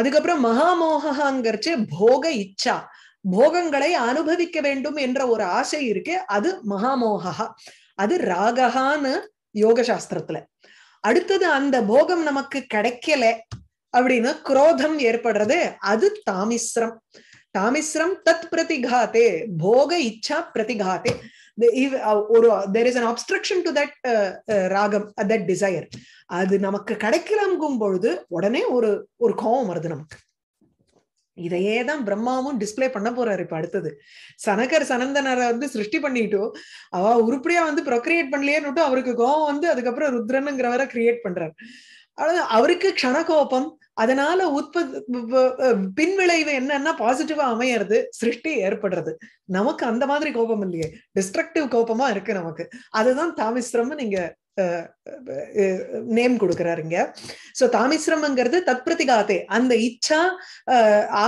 அதுக்கப்புறம் மகாமோகாங்கிறச்சு போக இச்சா போகங்களை அனுபவிக்க வேண்டும் என்ற ஒரு ஆசை இருக்கு அது மகாமோகா அது ராகஹான்னு யோக சாஸ்திரத்துல அடுத்தது அந்த போகம் நமக்கு கிடைக்கல அப்படின்னு குரோதம் ஏற்படுறது அது தாமிஸ்ரம் தாமிஸ்ரம் தத் பிரதிகாத்தே போக இச்சா பிரதிகாத்தே ஒரு there is an obstruction to that ராகம் தட் டிசையர் அது நமக்கு கிடைக்கலங்கும் பொழுது உடனே ஒரு ஒரு கோபம் வருது நமக்கு இதையே தான் பிரம்மாவும் டிஸ்பிளே பண்ண போறாரு இப்ப அடுத்தது சனகர் சனந்தனரை வந்து சிருஷ்டி பண்ணிட்டோ அவ உருப்படியா வந்து ப்ரொக்ரியேட் பண்ணலையேன்னுட்டு அவருக்கு கோபம் வந்து அதுக்கப்புறம் ருத்ரனுங்கிறவரை கிரியேட் பண்றாரு அதாவது அவருக்கு கோபம் அதனால உற்பத் பின்விளைவு என்னன்னா பாசிட்டிவா அமையறது சிருஷ்டி ஏற்படுறது நமக்கு அந்த மாதிரி கோபம் இல்லையே டிஸ்ட்ரக்டிவ் கோபமா இருக்கு நமக்கு அதுதான் தாமிஸ்ரம் நீங்க நேம் கொடுக்கிறாருங்க சோ தாமிசிரமங்கிறது தத்பிரதிகாதே அந்த இச்சா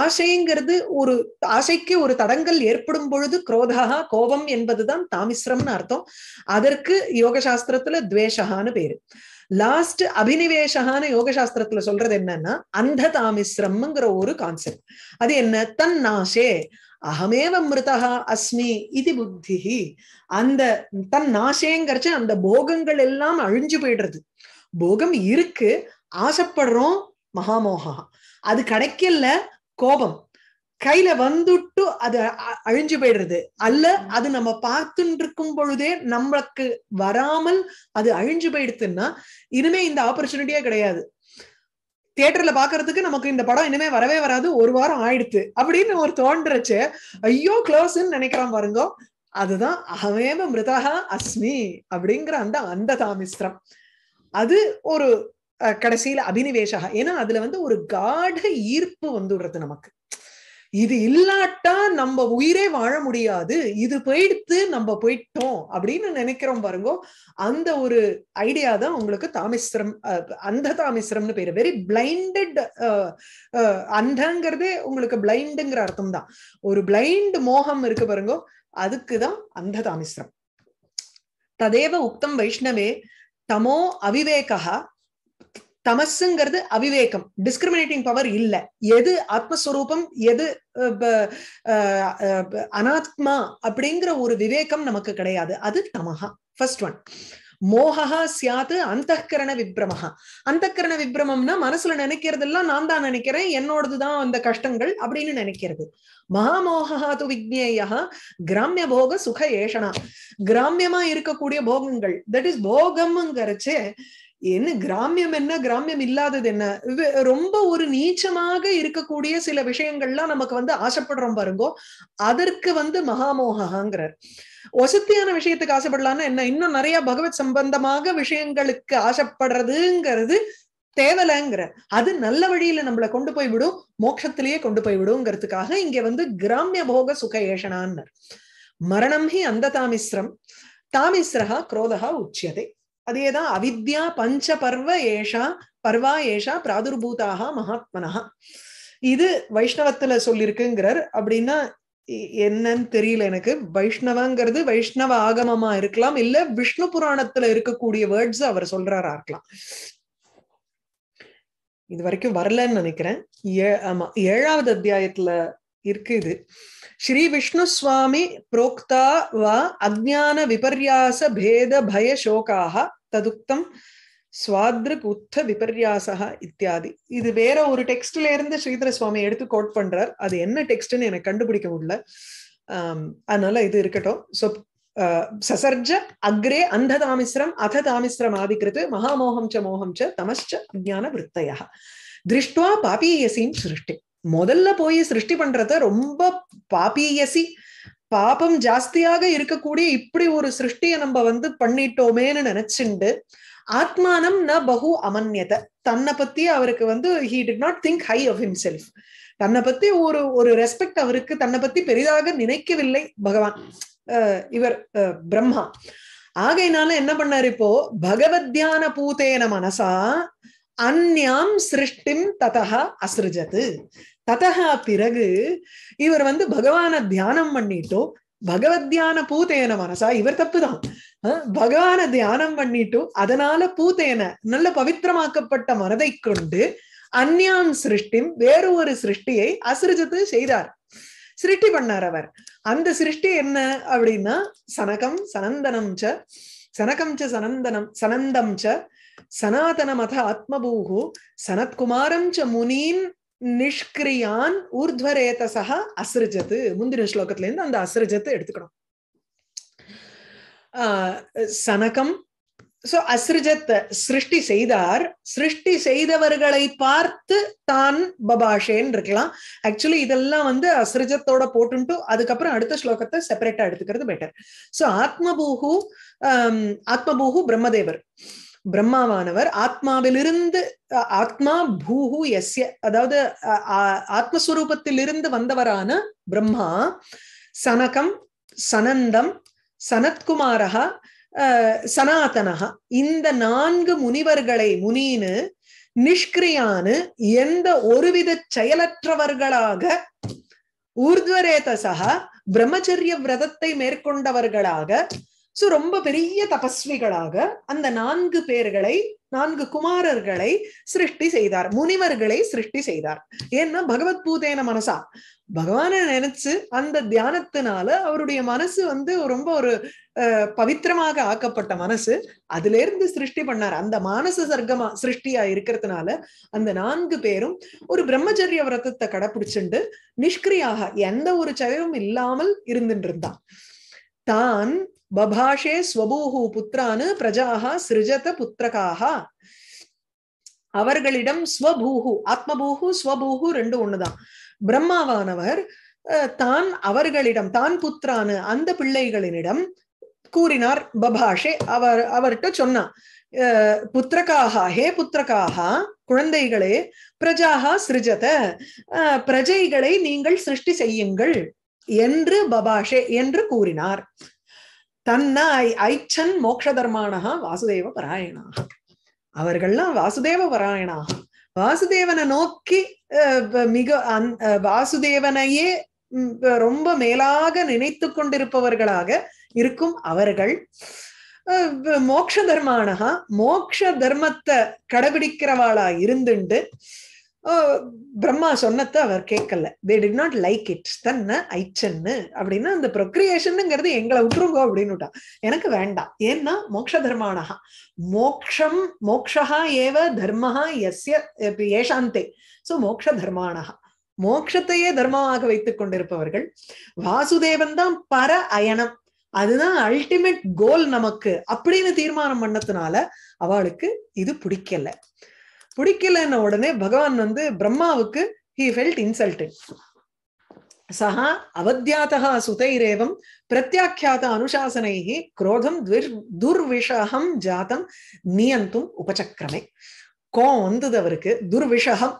ஆசைங்கிறது ஒரு ஆசைக்கு ஒரு தடங்கல் ஏற்படும் பொழுது குரோதா கோபம் என்பதுதான் தாமிஸ்ரம்னு அர்த்தம் அதற்கு யோக சாஸ்திரத்துல துவேஷகான்னு பேரு லாஸ்ட் அபினிவேஷகான யோகசாஸ்திரத்துல சொல்றது என்னன்னா அந்த தாமிஸ்ரம்ங்கிற ஒரு கான்செப்ட் அது என்ன தன் நாசே அகமேவ மிருதா அஸ்மி இது புத்தி அந்த தன் நாசேங்கிறச்ச அந்த போகங்கள் எல்லாம் அழிஞ்சு போயிடுறது போகம் இருக்கு ஆசைப்படுறோம் மகாமோகா அது கிடைக்கல கோபம் கையில வந்துட்டு அது அழிஞ்சு போயிடுறது அல்ல அது நம்ம பார்த்துட்டு இருக்கும் பொழுதே நம்மளுக்கு வராமல் அது அழிஞ்சு போயிடுதுன்னா இனிமே இந்த ஆப்பர்ச்சுனிட்டியே கிடையாது தியேட்டர்ல பாக்குறதுக்கு நமக்கு இந்த படம் இனிமே வரவே வராது ஒரு வாரம் ஆயிடுத்து அப்படின்னு ஒரு தோன்றச்சு ஐயோ க்ளோஸ் நினைக்கிறான் பாருங்க அதுதான் அகமேம மிருதகா அஸ்மி அப்படிங்கிற அந்த அந்த தாமிஸ்திரம் அது ஒரு கடைசியில அபினிவேஷாக ஏன்னா அதுல வந்து ஒரு காட ஈர்ப்பு வந்துடுறது நமக்கு இது இல்லாட்டா நம்ம உயிரே வாழ முடியாது இது போயிடுத்து நம்ம போயிட்டோம் அப்படின்னு நினைக்கிறோம் பாருங்க அந்த ஒரு ஐடியா தான் உங்களுக்கு தாமிஸ்ரம் அந்த தாமிஸ்ரம்னு பேரு வெரி பிளைண்டட் அந்தங்கிறதே உங்களுக்கு பிளைண்டுங்கிற அர்த்தம் தான் ஒரு பிளைண்ட் மோகம் இருக்கு பாருங்க அதுக்குதான் அந்த தாமிஸ்ரம் ததேவ உக்தம் வைஷ்ணவே தமோ அவிவேகா தமசுங்கிறது அவிவேகம் டிஸ்கிரிமினேட்டிங் பவர் இல்ல எது ஆத்மஸ்வரூபம் எது அனாத்மா அப்படிங்கிற ஒரு விவேகம் நமக்கு கிடையாது அது தமஹா ஃபர்ஸ்ட் ஒன் மோகா சியாது அந்த கரண விப்ரமஹா அந்த கரண விப்ரமம்னா மனசுல நினைக்கிறதெல்லாம் நான் தான் நினைக்கிறேன் என்னோடதுதான் அந்த கஷ்டங்கள் அப்படின்னு நினைக்கிறது மகாமோகா து விக்னேயா கிராமிய போக சுக ஏஷனா கிராமியமா இருக்கக்கூடிய போகங்கள் தட் இஸ் போகம்ங்கிறச்சு என்ன கிராமியம் என்ன கிராமியம் இல்லாதது என்ன ரொம்ப ஒரு நீச்சமாக இருக்கக்கூடிய சில விஷயங்கள்லாம் நமக்கு வந்து ஆசைப்படுறோம் பாருங்கோ அதற்கு வந்து மகாமோகாங்கிறார் வசத்தியான விஷயத்துக்கு ஆசைப்படலாம்னா என்ன இன்னும் நிறைய பகவத் சம்பந்தமாக விஷயங்களுக்கு ஆசைப்படுறதுங்கிறது தேவலைங்கிற அது நல்ல வழியில நம்மளை கொண்டு போய் விடும் மோட்சத்திலேயே கொண்டு போய் விடுங்கிறதுக்காக இங்க வந்து கிராமிய போக சுக ஏஷனான்னர் மரணம் ஹி அந்த தாமிஸ்ரம் தாமிஸ்ரஹா குரோதகா உச்சியதை அதேதான் அவித்யா பஞ்ச பர்வ ஏஷா பர்வா ஏஷா பிராதுர்பூதாக மகாத்மனா இது வைஷ்ணவத்துல சொல்லியிருக்குங்கிறார் அப்படின்னா என்னன்னு தெரியல எனக்கு வைஷ்ணவங்கிறது வைஷ்ணவ ஆகமமா இருக்கலாம் இல்ல விஷ்ணு புராணத்துல இருக்கக்கூடிய வேர்ட்ஸ் அவர் சொல்றாரா இருக்கலாம் இது வரைக்கும் வரலன்னு நினைக்கிறேன் ஏ ஆமா ஏழாவது அத்தியாயத்துல இருக்கு இது ஸ்ரீ விஷ்ணு சுவாமி புரோக்தா வா அஜான விபர்யாச பேத பய சோகாக ததுக்தம் சுவாத்ரு உத்த விபர்யாசா இத்தியாதி இது வேற ஒரு டெக்ஸ்ட்ல இருந்து ஸ்ரீதர சுவாமி எடுத்து கோட் பண்றார் அது என்ன டெக்ஸ்ட்னு எனக்கு கண்டுபிடிக்க முடியல அதனால இது இருக்கட்டும் சோ சசர்ஜ அக்ரே அந்த தாமிஸ்ரம் அத தாமிஸ்ரம் ஆதிக்கிறது மகாமோகம் ச மோகம் ச தமஸ்ச அஜான விற்த்தையா திருஷ்டுவா பாபியசின் சிருஷ்டி முதல்ல போய் சிருஷ்டி பண்றத ரொம்ப பாபியசி பாபம் ஜாஸ்தியாக இருக்கக்கூடிய இப்படி ஒரு சிருஷ்டியை நம்ம வந்து பண்ணிட்டோமேன்னு நினைச்சுண்டு ஆத்மானம் ந பகு அமன்யத தன்னை பத்தி அவருக்கு வந்து he did not think high of self தன்னை பத்தி ஒரு ஒரு ரெஸ்பெக்ட் அவருக்கு தன்னை பத்தி பெரிதாக நினைக்கவில்லை பகவான் இவர் பிரம்மா ஆகையினால என்ன பண்ணாரு இப்போ பகவத்யான பூதேன மனசா அந்யாம் சிருஷ்டிம் ததா அசிருஜது ததகா பிறகு இவர் வந்து பகவான தியானம் பண்ணிட்டோ பகவத் தியான பூத்தேன மனசா இவர் தப்புதான் பகவான தியானம் பண்ணிட்டு அதனால பூத்தேன நல்ல பவித்திரமாக்கப்பட்ட மனதை கொண்டு அந்யாம் சிருஷ்டி வேறு ஒரு சிருஷ்டியை அசிருஜத்து செய்தார் சிருஷ்டி பண்ணார் அவர் அந்த சிருஷ்டி என்ன அப்படின்னா சனகம் சனந்தனம் ச சனகம் ச சனந்தனம் சனந்தம் ச சனாதன மத ஆத்மபூகு சனத்குமாரம் ச முனீன் நிஷ்கிரியான் சகா அசிரஜத்து முந்தின ஸ்லோகத்துல இருந்து அந்த அசிரஜத்தை எடுத்துக்கணும் சனகம் சோ அசிரஜத்தை சிருஷ்டி செய்தார் சிருஷ்டி செய்தவர்களை பார்த்து தான் பபாஷேன்னு இருக்கலாம் ஆக்சுவலி இதெல்லாம் வந்து அசிரஜத்தோட போட்டுன்ட்டு அதுக்கப்புறம் அடுத்த ஸ்லோகத்தை செப்பரேட்டா எடுத்துக்கிறது பெட்டர் சோ ஆஹ் ஆத்மபூஹு பிரம்மதேவர் பிரம்மாவானவர் ஆத்மாவிலிருந்து ஆத்மா பூஹு எஸ்ய அதாவது ஆத்மஸ்வரூபத்திலிருந்து வந்தவரான பிரம்மா சனகம் சனந்தம் சனத்குமாரா சனாதனஹா இந்த நான்கு முனிவர்களை முனின்னு நிஷ்கிரியானு எந்த ஒருவித செயலற்றவர்களாக ஊர்துவரேதசா பிரம்மச்சரிய விரதத்தை மேற்கொண்டவர்களாக சோ ரொம்ப பெரிய தபஸ்விகளாக அந்த நான்கு பேர்களை நான்கு குமாரர்களை சிருஷ்டி செய்தார் முனிவர்களை சிருஷ்டி செய்தார் ஏன்னா பகவத் பூதேன மனசா பகவான நினைச்சு அந்த தியானத்தினால அவருடைய மனசு வந்து ரொம்ப ஒரு பவித்திரமாக ஆக்கப்பட்ட மனசு அதுல இருந்து சிருஷ்டி பண்ணார் அந்த மானச சர்க்கமா சிருஷ்டியா இருக்கிறதுனால அந்த நான்கு பேரும் ஒரு பிரம்மச்சரிய விரதத்தை கடைபிடிச்சுண்டு நிஷ்கிரியாக எந்த ஒரு செயலும் இல்லாமல் இருந்துட்டு இருந்தான் தான் பபாஷே ஸ்வபூஹு புத்திரானு பிரஜாஹா சிருஜத புத்திரகாக அவர்களிடம் ஸ்வபூஹு ஆத்மபூஹு ஸ்வபூஹு ரெண்டு ஒண்ணுதான் பிரம்மாவானவர் தான் அவர்களிடம் தான் புத்திரானு அந்த பிள்ளைகளினிடம் கூறினார் பபாஷே அவர் அவர்கிட்ட சொன்னார் புத்திரக்காக ஹே புத்திரக்காக குழந்தைகளே பிரஜாகா சிருஜத பிரஜைகளை நீங்கள் சிருஷ்டி செய்யுங்கள் என்று பபாஷே என்று கூறினார் தன்ன ஐச்சன் மோக்ஷ வாசுதேவ பராயணாக அவர்கள்லாம் வாசுதேவ பராயணாக வாசுதேவனை நோக்கி மிக அந் வாசுதேவனையே ரொம்ப மேலாக நினைத்து கொண்டிருப்பவர்களாக இருக்கும் அவர்கள் மோக்ஷ தர்மானஹா மோக்ஷ தர்மத்தை கடைபிடிக்கிறவாளா இருந்துண்டு பிரம்மா சொன்னத்தை அவர் கேட்கல they did not like it தன்ன ஐச்சன்னு அப்படின்னா அந்த ப்ரொக்ரியேஷனுங்கிறது எங்களை விட்டுருங்க அப்படின்னு எனக்கு வேண்டாம் ஏன்னா மோக்ஷ தர்மானஹா மோக்ஷம் மோக்ஷா ஏவ தர்மஹா எஸ்ய ஏஷாந்தே சோ மோக்ஷ தர்மானஹா மோக்ஷத்தையே தர்மமாக வைத்துக் கொண்டிருப்பவர்கள் வாசுதேவன் தான் பர அயனம் அதுதான் அல்டிமேட் கோல் நமக்கு அப்படின்னு தீர்மானம் பண்ணதுனால அவளுக்கு இது பிடிக்கல பிடிக்கலன்ன உடனே பகவான் வந்து பிரம்மாவுக்கு ஹி ஃபெல்ட் இன்சல்டட் சஹா அவத்தியாதா சுதைரேவம் பிரத்யாக்கியாத அனுசாசனை குரோதம் துர்விஷகம் ஜாதம் நியந்தும் உபசக்கிரமே கோவம் வந்தது அவருக்கு துர்விஷகம்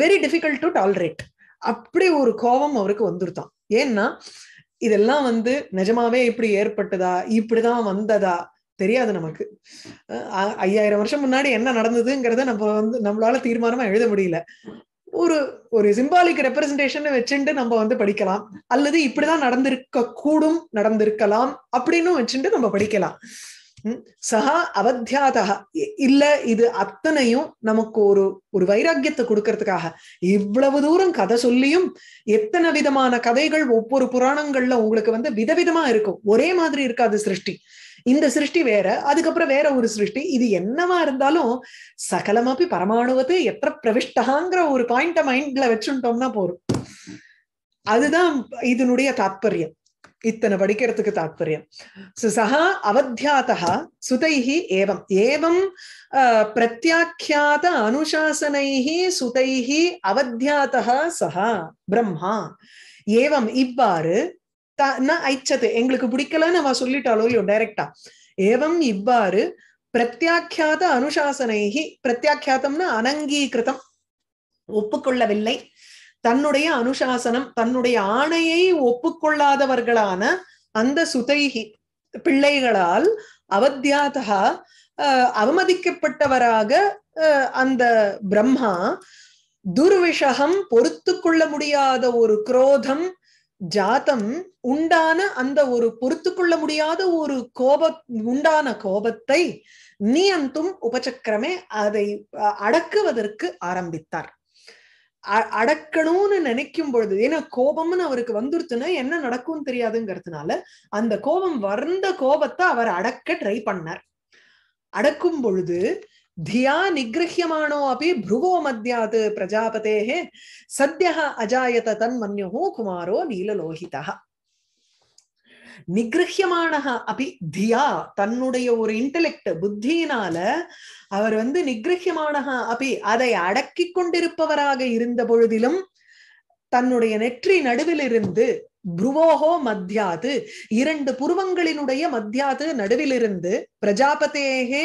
வெரி டிஃபிகல்ட் டு டாலரேட் அப்படி ஒரு கோபம் அவருக்கு வந்துருத்தான் ஏன்னா இதெல்லாம் வந்து நிஜமாவே இப்படி ஏற்பட்டதா இப்படிதான் வந்ததா தெரியாது நமக்கு ஐயாயிரம் வருஷம் முன்னாடி என்ன நடந்ததுங்கிறத நம்ம வந்து நம்மளால தீர்மானமா எழுத முடியல ஒரு ஒரு சிம்பாலிக் ரெப்ரசன்டேஷன் வச்சுட்டு நம்ம வந்து படிக்கலாம் அல்லது இப்படிதான் நடந்திருக்க கூடும் நடந்திருக்கலாம் அப்படின்னு வச்சுட்டு நம்ம படிக்கலாம் சஹா அவத்தியாதா இல்ல இது அத்தனையும் நமக்கு ஒரு ஒரு வைராக்கியத்தை கொடுக்கறதுக்காக இவ்வளவு தூரம் கதை சொல்லியும் எத்தனை விதமான கதைகள் ஒவ்வொரு புராணங்கள்ல உங்களுக்கு வந்து விதவிதமா இருக்கும் ஒரே மாதிரி இருக்காது சிருஷ்டி இந்த சிருஷ்டி வேற அதுக்கப்புறம் வேற ஒரு சிருஷ்டி இது என்னவா இருந்தாலும் சகலமாப்பி பரமாணுவத்தை எத்த பிரவிஷ்டகாங்கிற ஒரு பாயிண்ட மைண்ட்ல வச்சுட்டோம்னா போறோம் அதுதான் இதனுடைய தாத்பரியம் இத்தனை படிக்கிறதுக்கு தாத்பரியம் சஹா அவத்தியாத்தா சுதைஹி ஏவம் ஏவம் பிரத்யாக்கியாத அனுசாசனைஹி சுதைஹி அவத்தியாத்தா சஹா பிரம்மா ஏவம் இவ்வாறு ந ஐச்சது எங்களுக்கு பிடிக்கலன்னு அவ சொல்லிட்டாலோ இல்லையோ டைரக்டா ஏவம் இவ்வாறு பிரத்யாக்கியாத அனுசாசனைஹி பிரத்யாக்கியாத்தம்னா அனங்கீகிருதம் ஒப்புக்கொள்ளவில்லை தன்னுடைய அனுசாசனம் தன்னுடைய ஆணையை ஒப்புக்கொள்ளாதவர்களான அந்த சுதைகி பிள்ளைகளால் அவத்தியாதா அவமதிக்கப்பட்டவராக அந்த பிரம்மா துர்விஷகம் பொறுத்து கொள்ள முடியாத ஒரு குரோதம் ஜாதம் உண்டான அந்த ஒரு பொறுத்து கொள்ள முடியாத ஒரு கோப உண்டான கோபத்தை நியந்தும் உபசக்கரமே அதை அடக்குவதற்கு ஆரம்பித்தார் அடக்கணும்னு நினைக்கும் பொழுது ஏன்னா கோபம்னு அவருக்கு வந்துருச்சுன்னா என்ன நடக்கும்னு தெரியாதுங்கிறதுனால அந்த கோபம் வர்ந்த கோபத்தை அவர் அடக்க ட்ரை பண்ணார் அடக்கும் பொழுது தியா நிகிரஹியமானோ அப்படி புருவோ மத்தியாத் பிரஜாபதேகே சத்யா அஜாயத தன் மன்யோ குமாரோ நீலலோகிதா நிகிருஹியமான அபி தியா தன்னுடைய ஒரு இன்டலெக்ட் புத்தியினால அவர் வந்து நிகிருஹியமான அபி அதை அடக்கி கொண்டிருப்பவராக இருந்த பொழுதிலும் தன்னுடைய நெற்றி நடுவிலிருந்து புருவோகோ மத்தியாது இரண்டு புருவங்களினுடைய மத்தியாது நடுவிலிருந்து பிரஜாபதேகே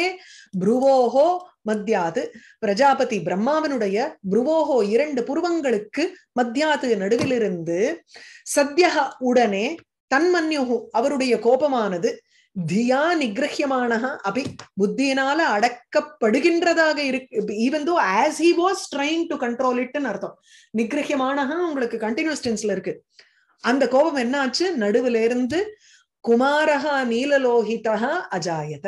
புருவோகோ மத்தியாது பிரஜாபதி பிரம்மாவனுடைய புருவோகோ இரண்டு புருவங்களுக்கு மத்தியாது நடுவிலிருந்து சத்யக உடனே தன்மன்யுகு அவருடைய கோபமானது தியா நிகிரஹியமானஹா அபி புத்தியினால அடக்கப்படுகின்றதாக இருக்கு even though as he was trying to control இட்னு அர்த்தம் நிகிரஹியமானஹா உங்களுக்கு கண்டினியூஸ் டென்ஸ்ல இருக்கு அந்த கோபம் என்னாச்சு நடுவுல இருந்து குமாரஹா நீலலோகிதா அஜாயத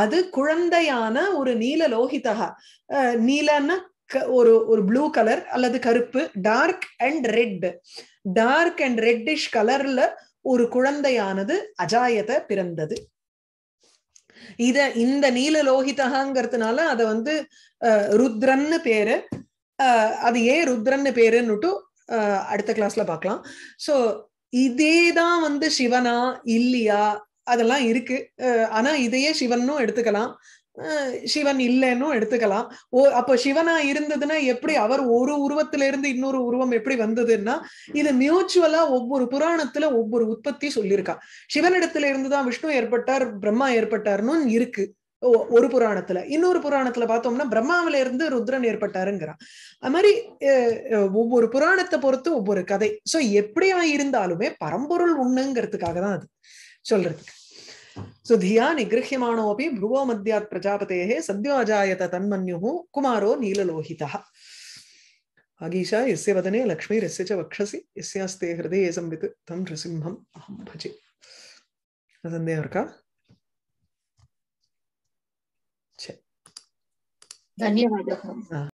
அது குழந்தையான ஒரு நீலலோகிதா நீலன ஒரு ஒரு ப்ளூ கலர் அல்லது கருப்பு dark and red dark and reddish கலர்ல ஒரு குழந்தையானது அஜாயத பிறந்தது இத இந்த நீல லோகிதகாங்கிறதுனால அத வந்து ருத்ரன்னு பேரு அது ஏன் ருத்ரன்னு பேருன்னுட்டு அடுத்த கிளாஸ்ல பாக்கலாம் சோ இதேதான் வந்து சிவனா இல்லையா அதெல்லாம் இருக்கு ஆனா இதையே சிவன்னும் எடுத்துக்கலாம் சிவன் இல்லைன்னும் எடுத்துக்கலாம் ஓ அப்போ சிவனா இருந்ததுன்னா எப்படி அவர் ஒரு உருவத்தில இருந்து இன்னொரு உருவம் எப்படி வந்ததுன்னா இது மியூச்சுவலா ஒவ்வொரு புராணத்துல ஒவ்வொரு உற்பத்தி சொல்லியிருக்கா சிவனிடத்துல இருந்துதான் விஷ்ணு ஏற்பட்டார் பிரம்மா ஏற்பட்டார்னு இருக்கு ஒரு புராணத்துல இன்னொரு புராணத்துல பார்த்தோம்னா பிரம்மாவில இருந்து ருத்ரன் ஏற்பட்டாருங்கிறான் அது மாதிரி ஒவ்வொரு புராணத்தை பொறுத்து ஒவ்வொரு கதை சோ எப்படியா இருந்தாலுமே பரம்பொருள் உண்ணுங்கிறதுக்காக தான் அது சொல்றதுக்கு सो धिया निगृह्यमाणोऽपि भ्रुवो मद्यात् प्रजापतेः सद्यो अजायत तन्मन्युः कुमारो नीललोहितः आगीशा यस्य वदने लक्ष्मीरस्य च वक्षसि यस्यास्ते हृदये संवित् तं नृसिंहम् अहं भजे सन्देहः का धन्यवादः